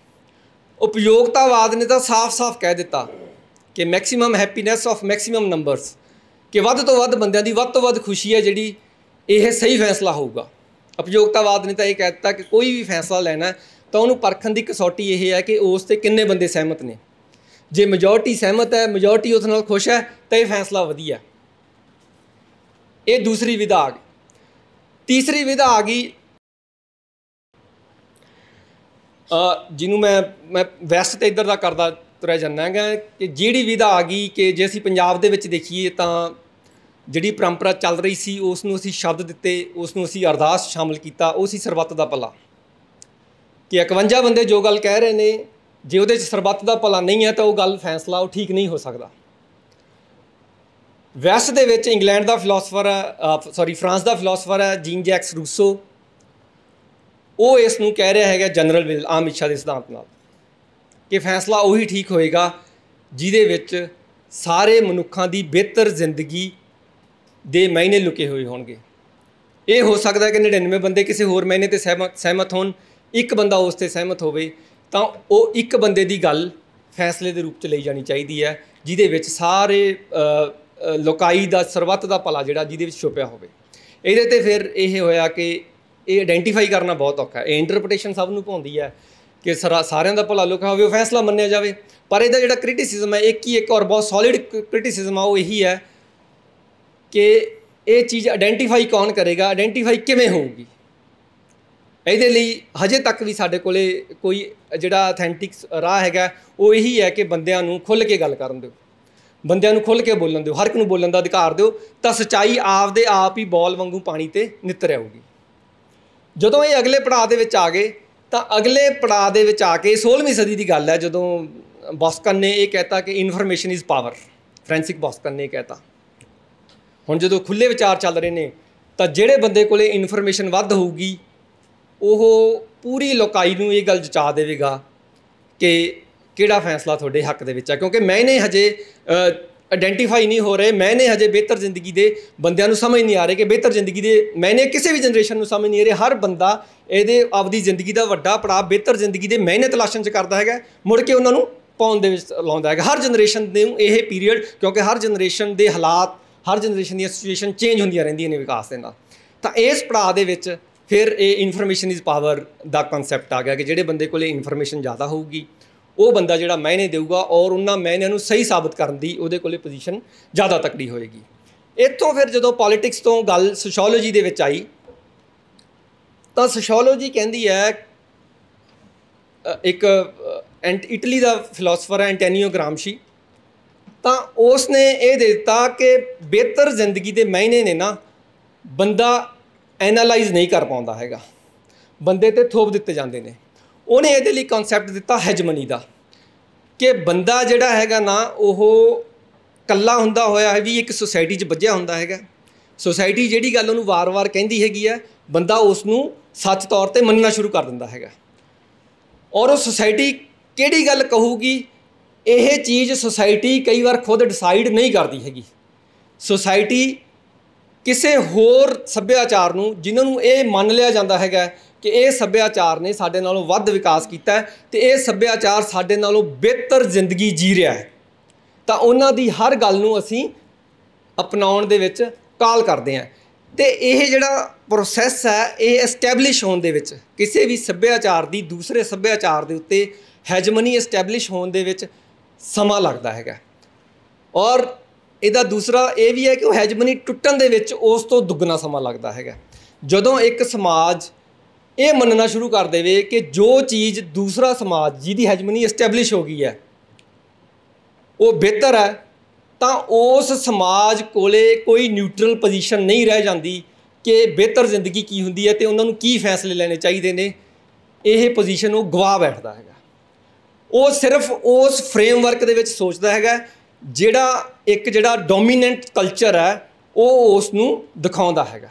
ਉਪਯੋਗਤਾਵਾਦ ਨੇ ਤਾਂ ਸਾਫ਼-ਸਾਫ਼ ਕਹਿ ਦਿੱਤਾ ਕਿ maximum happiness of maximum numbers ਕਿ ਵੱਧ ਤੋਂ ਵੱਧ ਬੰਦਿਆਂ ਦੀ ਵੱਧ ਤੋਂ ਵੱਧ ਖੁਸ਼ੀ ਹੈ ਜਿਹੜੀ ਇਹ ਸਹੀ ਫੈਸਲਾ ਹੋਊਗਾ ਉਪਯੋਗਤਾਵਾਦ ਨੇ ਤਾਂ ਇਹ ਕਹਿ ਦਿੱਤਾ ਕਿ ਕੋਈ ਵੀ ਫੈਸਲਾ ਲੈਣਾ ਤਾਂ ਉਹਨੂੰ ਪਰਖਣ ਦੀ ਕਸੌਟੀ ਇਹ ਹੈ ਕਿ ਉਸ ਤੇ ਕਿੰਨੇ ਬੰਦੇ ਸਹਿਮਤ ਨੇ ਜੇ ਮੈਜੋਰਟੀ ਸਹਿਮਤ ਹੈ ਮੈਜੋਰਟੀ ਉਸ ਨਾਲ ਖੁਸ਼ ਹੈ ਤਾਂ ਇਹ ਫੈਸਲਾ ਵਧੀਆ ਇਹ ਦੂਸਰੀ ਵਿਧਾਗ ਤੀਸਰੀ ਵਿਧਾਗੀ ਜਿਹਨੂੰ ਮੈਂ ਮੈਂ ਵੈਸਟ ਤੇ ਇੱਧਰ ਦਾ ਕਰਦਾ ਤੁਰਿਆ ਜਾਂਦਾ ਹੈਗਾ ਕਿ ਜਿਹੜੀ ਵਿਧਾ ਆ ਗਈ ਕਿ ਜੇ ਅਸੀਂ ਪੰਜਾਬ ਦੇ ਵਿੱਚ ਦੇਖੀਏ ਤਾਂ ਜਿਹੜੀ ਪਰੰਪਰਾ ਚੱਲ ਰਹੀ ਸੀ ਉਸ ਨੂੰ ਅਸੀਂ ਸ਼ਬਦ ਦਿੱਤੇ ਉਸ ਨੂੰ ਅਸੀਂ ਅਰਦਾਸ ਸ਼ਾਮਲ ਕੀਤਾ ਉਹ ਸੀ ਸਰਬੱਤ ਦਾ ਭਲਾ ਕਿ 51 ਬੰਦੇ ਜੋ ਗੱਲ ਕਹਿ ਰਹੇ ਨੇ ਜੇ ਉਹਦੇ 'ਚ ਸਰਬੱਤ ਦਾ ਭਲਾ ਨਹੀਂ ਹੈ ਤਾਂ ਉਹ ਗੱਲ ਫੈਸਲਾ ਉਹ ਠੀਕ ਨਹੀਂ ਹੋ ਸਕਦਾ ਵੈਸਟ ਦੇ ਵਿੱਚ ਇੰਗਲੈਂਡ ਦਾ ਫਿਲਾਸਫਰ ਹੈ ਸੌਰੀ ਫਰਾਂਸ ਦਾ ਫਿਲਾਸਫਰ ਹੈ ਜੀਨ ਜੈਕਸ ਰੂਸੋ ਉਹ ਇਸ ਨੂੰ ਕਹਿ ਰਿਹਾ ਹੈਗਾ ਜਨਰਲ ਵਿਲ ਆਮ ਇੱਛਾ ਦੇ ਸਿਧਾਂਤ ਨਾਲ ਕਿ ਫੈਸਲਾ ਉਹੀ ਠੀਕ ਹੋਏਗਾ ਜਿਹਦੇ ਵਿੱਚ ਸਾਰੇ ਮਨੁੱਖਾਂ ਦੀ ਬਿਹਤਰ ਜ਼ਿੰਦਗੀ ਦੇ ਮਾਇਨੇ ਲੁਕੇ ਹੋਏ ਹੋਣਗੇ ਇਹ ਹੋ ਸਕਦਾ ਹੈ ਕਿ 99 ਬੰਦੇ ਕਿਸੇ ਹੋਰ ਮਾਇਨੇ ਤੇ ਸਹਿਮਤ ਹੋਣ ਇੱਕ ਬੰਦਾ ਉਸ ਤੇ ਸਹਿਮਤ ਹੋਵੇ ਤਾਂ ਉਹ ਇੱਕ ਬੰਦੇ ਦੀ ਗੱਲ ਫੈਸਲੇ ਦੇ ਰੂਪ 'ਚ ਲਈ ਜਾਣੀ ਚਾਹੀਦੀ ਹੈ ਜਿਹਦੇ ਵਿੱਚ ਸਾਰੇ ਲੋਕਾਈ ਦਾ ਸਰਵਤ ਦਾ ਭਲਾ ਜਿਹੜਾ ਜਿਹਦੇ ਵਿੱਚ ਛੁਪਿਆ ਹੋਵੇ ਇਹਦੇ ਤੇ ਫਿਰ ਇਹ ਹੋਇਆ ਕਿ ਇਹ ਆਇਡੈਂਟੀਫਾਈ ਕਰਨਾ ਬਹੁਤ ਔਖਾ ਹੈ ਇਹ ਇੰਟਰਪ੍ਰੀਟੇਸ਼ਨ ਸਭ ਨੂੰ ਪਾਉਂਦੀ ਹੈ ਕਿ ਸਾਰਿਆਂ ਦਾ ਭਲਾ ਲੁਕਾ ਹੋਵੇ ਉਹ ਫੈਸਲਾ ਮੰਨਿਆ ਜਾਵੇ ਪਰ ਇਹਦਾ ਜਿਹੜਾ ਕ੍ਰਿਟਿਸਿਜ਼ਮ ਹੈ ਇੱਕ ਹੀ ਇੱਕ ਔਰ ਬਹੁਤ ਸੋਲਿਡ ਕ੍ਰਿਟਿਸਿਜ਼ਮ ਆ ਉਹ ਇਹੀ ਹੈ ਕਿ ਇਹ ਚੀਜ਼ ਆਇਡੈਂਟੀਫਾਈ ਕੌਣ ਕਰੇਗਾ ਆਇਡੈਂਟੀਫਾਈ ਕਿਵੇਂ ਹੋਊਗੀ ਇਹਦੇ ਲਈ ਹਜੇ ਤੱਕ ਵੀ ਸਾਡੇ ਕੋਲੇ ਕੋਈ ਜਿਹੜਾ ਅਥੈਂਟਿਕ ਰਾਹ ਹੈਗਾ ਉਹ ਇਹੀ ਹੈ ਕਿ ਬੰਦਿਆਂ ਨੂੰ ਖੁੱਲ ਕੇ ਗੱਲ ਕਰਨ ਦਿਓ ਬੰਦਿਆਂ ਨੂੰ ਖੁੱਲ ਕੇ ਬੋਲਣ ਦਿਓ ਹਰ ਇੱਕ ਨੂੰ ਬੋਲਣ ਦਾ ਅਧਿਕਾਰ ਦਿਓ ਤਾਂ ਸਚਾਈ ਆਪ ਦੇ ਆਪ ਹੀ ਬੋਲ ਵਾਂਗੂ ਪਾਣੀ ਤੇ ਨਿਤਰ ਆਊਗੀ ਜਦੋਂ ਇਹ ਅਗਲੇ ਪੜਾਅ ਦੇ ਵਿੱਚ ਆ ਗਏ ਤਾਂ ਅਗਲੇ ਪੜਾਅ ਦੇ ਵਿੱਚ ਆ ਕੇ 16ਵੀਂ ਸਦੀ ਦੀ ਗੱਲ ਹੈ ਜਦੋਂ ਬੌਸਕਨ ਨੇ ਇਹ ਕਹਿਤਾ ਕਿ information is power Francis Bacon ਨੇ ਕਹਿਤਾ ਹੁਣ ਜਦੋਂ ਖੁੱਲੇ ਵਿਚਾਰ ਚੱਲ ਰਹੇ ਨੇ ਤਾਂ ਜਿਹੜੇ ਬੰਦੇ ਕੋਲੇ ਇਨਫੋਰਮੇਸ਼ਨ ਵੱਧ ਹੋਊਗੀ ਉਹ ਪੂਰੀ ਲੋਕਾਈ ਨੂੰ ਇਹ ਗੱਲ ਜਚਾ ਦੇਵੇਗਾ ਕਿ ਕਿਹੜਾ ਫੈਸਲਾ ਤੁਹਾਡੇ ਹੱਕ ਦੇ ਵਿੱਚ ਹੈ ਕਿਉਂਕਿ ਮੈਨੇ ਹਜੇ ਆਇਡੈਂਟੀਫਾਈ ਨਹੀਂ ਹੋ ਰਹੇ ਮੈਨੇ ਹਜੇ ਬਿਹਤਰ ਜ਼ਿੰਦਗੀ ਦੇ ਬੰਦਿਆਂ ਨੂੰ ਸਮਝ ਨਹੀਂ ਆ ਰਹੇ ਕਿ ਬਿਹਤਰ ਜ਼ਿੰਦਗੀ ਦੇ ਮੈਨੇ ਕਿਸੇ ਵੀ ਜਨਰੇਸ਼ਨ ਨੂੰ ਸਮਝ ਨਹੀਂ ਆ ਰਹੇ ਹਰ ਬੰਦਾ ਇਹਦੇ ਆਪਦੀ ਜ਼ਿੰਦਗੀ ਦਾ ਵੱਡਾ ਪੜਾ ਬਿਹਤਰ ਜ਼ਿੰਦਗੀ ਦੇ ਮੈਨੇ ਤਲਾਸ਼ਣ ਚ ਕਰਦਾ ਹੈਗਾ ਮੁੜ ਕੇ ਉਹਨਾਂ ਨੂੰ ਪੌਣ ਦੇ ਵਿੱਚ ਲਾਉਂਦਾ ਹੈਗਾ ਹਰ ਜਨਰੇਸ਼ਨ ਦੇ ਇਹ ਪੀਰੀਅਡ ਕਿਉਂਕਿ ਹਰ ਜਨਰੇਸ਼ਨ ਦੇ ਹਾਲਾਤ ਹਰ ਜਨਰੇਸ਼ਨ ਦੀ ਸਿਚੁਏਸ਼ਨ ਚੇਂਜ ਹੁੰਦੀਆਂ ਰਹਿੰਦੀਆਂ ਨੇ ਵਿਕਾਸ ਦੇ ਨਾਲ ਤਾਂ ਇਸ ਪੜਾ ਦੇ ਵਿੱਚ ਫਿਰ ਇਹ ਇਨਫੋਰਮੇਸ਼ਨ ਇਜ਼ ਪਾਵਰ ਦਾ ਕਨਸੈਪਟ ਆ ਗਿਆ ਕਿ ਜਿਹੜੇ ਬੰਦੇ ਕੋਲੇ ਇਨਫੋਰਮੇਸ਼ਨ ਜ਼ਿਆਦਾ ਹੋਊਗੀ ਉਹ ਬੰਦਾ ਜਿਹੜਾ ਮੈਨੇ ਦੇਊਗਾ ਔਰ ਉਹਨਾਂ ਮੈਨਿਆਂ ਨੂੰ ਸਹੀ ਸਾਬਤ ਕਰਨ ਦੀ ਉਹਦੇ ਕੋਲੇ ਪੋਜੀਸ਼ਨ ਜ਼ਿਆਦਾ ਤਕੜੀ ਹੋਏਗੀ ਇੱਥੋਂ ਫਿਰ ਜਦੋਂ ਪੋਲਿਟਿਕਸ ਤੋਂ ਗੱਲ ਸੋਸ਼ੀਓਲੋਜੀ ਦੇ ਵਿੱਚ ਆਈ ਤਾਂ ਸੋਸ਼ੀਓਲੋਜੀ ਕਹਿੰਦੀ ਹੈ ਇੱਕ ਇਟਲੀ ਦਾ ਫਿਲਾਸਫਰ ਹੈ ਐਂਟੋਨੀਓ ਗ੍ਰਾਮਸ਼ੀ ਤਾਂ ਉਸ ਨੇ ਇਹ ਦੇ ਦਿੱਤਾ ਕਿ ਬਿਹਤਰ ਜ਼ਿੰਦਗੀ ਦੇ ਮਾਇਨੇ ਨੇ ਨਾ ਬੰਦਾ ਐਨਾਲਾਈਜ਼ ਨਹੀਂ ਕਰ ਪਾਉਂਦਾ ਹੈਗਾ ਬੰਦੇ ਤੇ ਥੋਪ ਦਿੱਤੇ ਜਾਂਦੇ ਨੇ ਉਹਨੇ ਇਹਦੇ ਲਈ ਕਨਸੈਪਟ ਦਿੱਤਾ ਹੈਜਮਨੀ ਦਾ ਕਿ ਬੰਦਾ ਜਿਹੜਾ ਹੈਗਾ ਨਾ ਉਹ ਕੱਲਾ ਹੁੰਦਾ ਹੋਇਆ ਹੈ ਵੀ ਇੱਕ ਸੋਸਾਇਟੀ 'ਚ ਵੱਜਿਆ ਹੁੰਦਾ ਹੈਗਾ ਸੋਸਾਇਟੀ ਜਿਹੜੀ ਗੱਲ ਉਹਨੂੰ ਵਾਰ-ਵਾਰ ਕਹਿੰਦੀ ਹੈਗੀ ਹੈ ਬੰਦਾ ਉਸ ਨੂੰ ਸੱਚ ਤੌਰ ਤੇ ਮੰਨਣਾ ਸ਼ੁਰੂ ਕਰ ਦਿੰਦਾ ਹੈਗਾ ਔਰ ਉਹ ਸੋਸਾਇਟੀ ਕਿਹੜੀ ਗੱਲ ਕਹੂਗੀ ਇਹ ਚੀਜ਼ ਸੋਸਾਇਟੀ ਕਈ ਵਾਰ ਖੁਦ ਡਿਸਾਈਡ ਨਹੀਂ ਕਰਦੀ ਹੈਗੀ ਸੋਸਾਇਟੀ ਕਿਸੇ ਹੋਰ ਸੱਭਿਆਚਾਰ ਨੂੰ ਜਿਨ੍ਹਾਂ ਨੂੰ ਇਹ ਮੰਨ ਲਿਆ ਜਾਂਦਾ ਹੈਗਾ ਕਿ ਇਹ ਸੱਭਿਆਚਾਰ ਨੇ ਸਾਡੇ ਨਾਲੋਂ ਵੱਧ ਵਿਕਾਸ ਕੀਤਾ ਤੇ ਇਹ ਸੱਭਿਆਚਾਰ ਸਾਡੇ ਨਾਲੋਂ ਬਿਹਤਰ ਜ਼ਿੰਦਗੀ ਜੀ ਰਿਹਾ ਹੈ ਤਾਂ ਉਹਨਾਂ ਦੀ ਹਰ ਗੱਲ ਨੂੰ ਅਸੀਂ ਅਪਣਾਉਣ ਦੇ ਵਿੱਚ ਕਾਲ ਕਰਦੇ ਹਾਂ ਤੇ ਇਹ ਜਿਹੜਾ ਪ੍ਰੋਸੈਸ ਹੈ ਇਹ ਐਸਟੈਬਲਿਸ਼ ਹੋਣ ਦੇ ਵਿੱਚ ਕਿਸੇ ਵੀ ਸੱਭਿਆਚਾਰ ਦੀ ਦੂਸਰੇ ਸੱਭਿਆਚਾਰ ਦੇ ਉੱਤੇ ਹੈਜਮਨੀ ਐਸਟੈਬਲਿਸ਼ ਹੋਣ ਦੇ ਵਿੱਚ ਸਮਾਂ ਲੱਗਦਾ ਹੈਗਾ ਔਰ ਇਹਦਾ ਦੂਸਰਾ ਇਹ ਵੀ ਹੈ ਕਿ ਉਹ ਹੈਜਮਨੀ ਟੁੱਟਣ ਦੇ ਵਿੱਚ ਉਸ ਤੋਂ ਦੁੱਗਣਾ ਸਮਾਂ ਲੱਗਦਾ ਹੈਗਾ ਜਦੋਂ ਇੱਕ ਸਮਾਜ ਇਹ ਮੰਨਣਾ ਸ਼ੁਰੂ ਕਰ ਦੇਵੇ ਕਿ ਜੋ ਚੀਜ਼ ਦੂਸਰਾ ਸਮਾਜ ਜਿਹਦੀ ਹੈਜਮਨੀ ਐਸਟੈਬਲਿਸ਼ ਹੋ ਗਈ ਹੈ ਉਹ ਬਿਹਤਰ ਹੈ ਤਾਂ ਉਸ ਸਮਾਜ ਕੋਲੇ ਕੋਈ ਨਿਊਟਰਲ ਪੋਜੀਸ਼ਨ ਨਹੀਂ ਰਹਿ ਜਾਂਦੀ ਕਿ ਬਿਹਤਰ ਜ਼ਿੰਦਗੀ ਕੀ ਹੁੰਦੀ ਹੈ ਤੇ ਉਹਨਾਂ ਨੂੰ ਕੀ ਫੈਸਲੇ ਲੈਣੇ ਚਾਹੀਦੇ ਨੇ ਇਹ ਪੋਜੀਸ਼ਨ ਉਹ ਗਵਾ ਬੈਠਦਾ ਹੈਗਾ ਉਹ ਸਿਰਫ ਉਸ ਫਰੇਮਵਰਕ ਦੇ ਵਿੱਚ ਸੋਚਦਾ ਹੈਗਾ ਜਿਹੜਾ ਇੱਕ ਜਿਹੜਾ ਡੋਮੀਨੈਂਟ ਕਲਚਰ ਹੈ ਉਹ ਉਸ ਨੂੰ ਦਿਖਾਉਂਦਾ ਹੈਗਾ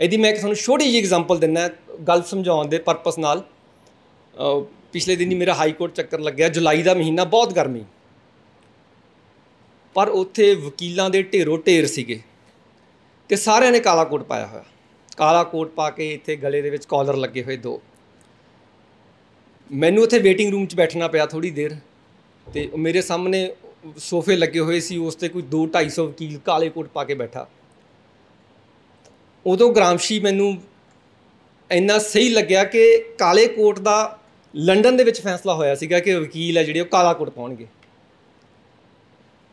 ਇਹਦੀ ਮੈਂ ਇੱਕ ਤੁਹਾਨੂੰ ਛੋਟੀ ਜਿਹੀ ਐਗਜ਼ਾਮਪਲ ਦਿੰਨਾ ਗੱਲ ਸਮਝਾਉਣ ਦੇ ਪਰਪਸ ਨਾਲ ਪਿਛਲੇ ਦਿਨੀ ਮੇਰਾ ਹਾਈ ਕੋਰਟ ਚੱਕਰ ਲੱਗਿਆ ਜੁਲਾਈ ਦਾ ਮਹੀਨਾ ਬਹੁਤ ਗਰਮੀ ਪਰ ਉੱਥੇ ਵਕੀਲਾਂ ਦੇ ਢੇਰੋ ਢੇਰ ਸੀਗੇ ਤੇ ਸਾਰਿਆਂ ਨੇ ਕਾਲਾ ਕੋਟ ਪਾਇਆ ਹੋਇਆ ਕਾਲਾ ਕੋਟ ਪਾ ਕੇ ਇੱਥੇ ਗਲੇ ਦੇ ਵਿੱਚ ਕਾਲਰ ਲੱਗੇ ਹੋਏ ਦੋ ਮੈਨੂੰ ਉੱਥੇ ਵੇਟਿੰਗ ਰੂਮ 'ਚ ਬੈਠਣਾ ਪਿਆ ਥੋੜੀ ਦੇਰ ਤੇ ਮੇਰੇ ਸਾਹਮਣੇ ਸੋਫੇ ਲੱਗੇ ਹੋਏ ਸੀ ਉਸ ਤੇ ਕੋਈ 2 250 ਵਕੀਲ ਕਾਲੇ ਕੋਟ ਪਾ ਕੇ ਬੈਠਾ ਉਦੋਂ ਗ੍ਰਾਮਸ਼ੀ ਮੈਨੂੰ ਇੰਨਾ ਸਹੀ ਲੱਗਿਆ ਕਿ ਕਾਲੇ ਕੋਟ ਦਾ ਲੰਡਨ ਦੇ ਵਿੱਚ ਫੈਸਲਾ ਹੋਇਆ ਸੀਗਾ ਕਿ ਵਕੀਲ ਹੈ ਜਿਹੜੇ ਉਹ ਕਾਲਾ ਕੋਟ ਪਾਉਣਗੇ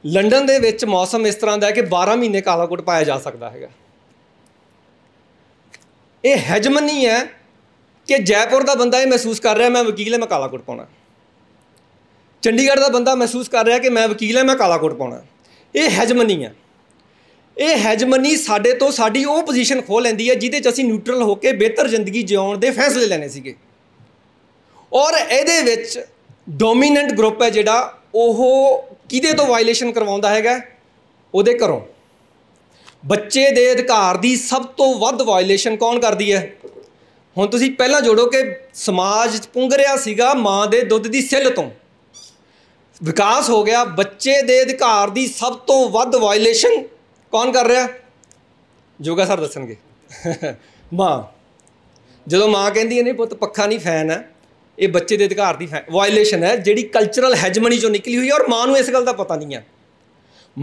ਲੰਡਨ ਦੇ ਵਿੱਚ ਮੌਸਮ ਇਸ ਤਰ੍ਹਾਂ ਦਾ ਹੈ ਕਿ 12 ਮਹੀਨੇ ਕਾਲਾ ਕੋਟ ਪਾਇਆ ਜਾ ਸਕਦਾ ਹੈਗਾ ਇਹ ਹੈਜਮਨੀ ਹੈ ਕਿ ਜੈਪੁਰ ਦਾ ਬੰਦਾ ਇਹ ਮਹਿਸੂਸ ਕਰ ਰਿਹਾ ਮੈਂ ਵਕੀਲ ਹੈ ਮੈਂ ਕਾਲਾ ਕੋਟ ਪਾਉਣਾ ਚੰਡੀਗੜ੍ਹ ਦਾ ਬੰਦਾ ਮਹਿਸੂਸ ਕਰ ਰਿਹਾ ਕਿ ਮੈਂ ਵਕੀਲ ਹਾਂ ਮੈਂ ਕਾਲਾ ਕੋਟ ਪਾਉਣਾ ਇਹ ਹੈਜਮਨੀ ਹੈ ਇਹ ਹੈਜਮਨੀ ਸਾਡੇ ਤੋਂ ਸਾਡੀ ਉਹ ਪੋਜੀਸ਼ਨ ਖੋ ਲੈਂਦੀ ਹੈ ਜਿੱਦੇ 'ਚ ਅਸੀਂ ਨਿਊਟਰਲ ਹੋ ਕੇ ਬਿਹਤਰ ਜ਼ਿੰਦਗੀ ਜਿਉਣ ਦੇ ਫੈਸਲੇ ਲੈਣੇ ਸੀਗੇ ਔਰ ਇਹਦੇ ਵਿੱਚ ਡੋਮੀਨੈਂਟ ਗਰੁੱਪ ਹੈ ਜਿਹੜਾ ਉਹ ਕਿਹਦੇ ਤੋਂ ਵਾਇਲੇਸ਼ਨ ਕਰਵਾਉਂਦਾ ਹੈਗਾ ਉਹਦੇ ਘਰੋਂ ਬੱਚੇ ਦੇ ਅਧਿਕਾਰ ਦੀ ਸਭ ਤੋਂ ਵੱਧ ਵਾਇਲੇਸ਼ਨ ਕੌਣ ਕਰਦੀ ਹੈ ਹੁਣ ਤੁਸੀਂ ਪਹਿਲਾਂ ਜੋੜੋ ਕਿ ਸਮਾਜ ਪੁੰਗ ਰਿਹਾ ਸੀਗਾ ਮਾਂ ਦੇ ਦੁੱਧ ਦੀ ਸਿੱਲ ਤੋਂ ਵਿਕਾਸ ਹੋ ਗਿਆ ਬੱਚੇ ਦੇ ਅਧਿਕਾਰ ਦੀ ਸਭ ਤੋਂ ਵੱਧ ਵਾਇਲੇਸ਼ਨ ਕੌਣ ਕਰ ਰਿਹਾ ਜੋਗਾ ਸਰ ਦੱਸਣਗੇ ਮਾਂ ਜਦੋਂ ਮਾਂ ਕਹਿੰਦੀ ਹੈ ਨਹੀਂ ਪੁੱਤ ਪੱਖਾ ਨਹੀਂ ਫੈਨ ਹੈ ਇਹ ਬੱਚੇ ਦੇ ਅਧਿਕਾਰ ਦੀ ਵਾਇਲੇਸ਼ਨ ਹੈ ਜਿਹੜੀ ਕਲਚਰਲ ਹੈਜਮਨੀ ਚੋਂ ਨਿਕਲੀ ਹੋਈ ਹੈ ਔਰ ਮਾਂ ਨੂੰ ਇਸ ਗੱਲ ਦਾ ਪਤਾ ਨਹੀਂ ਹੈ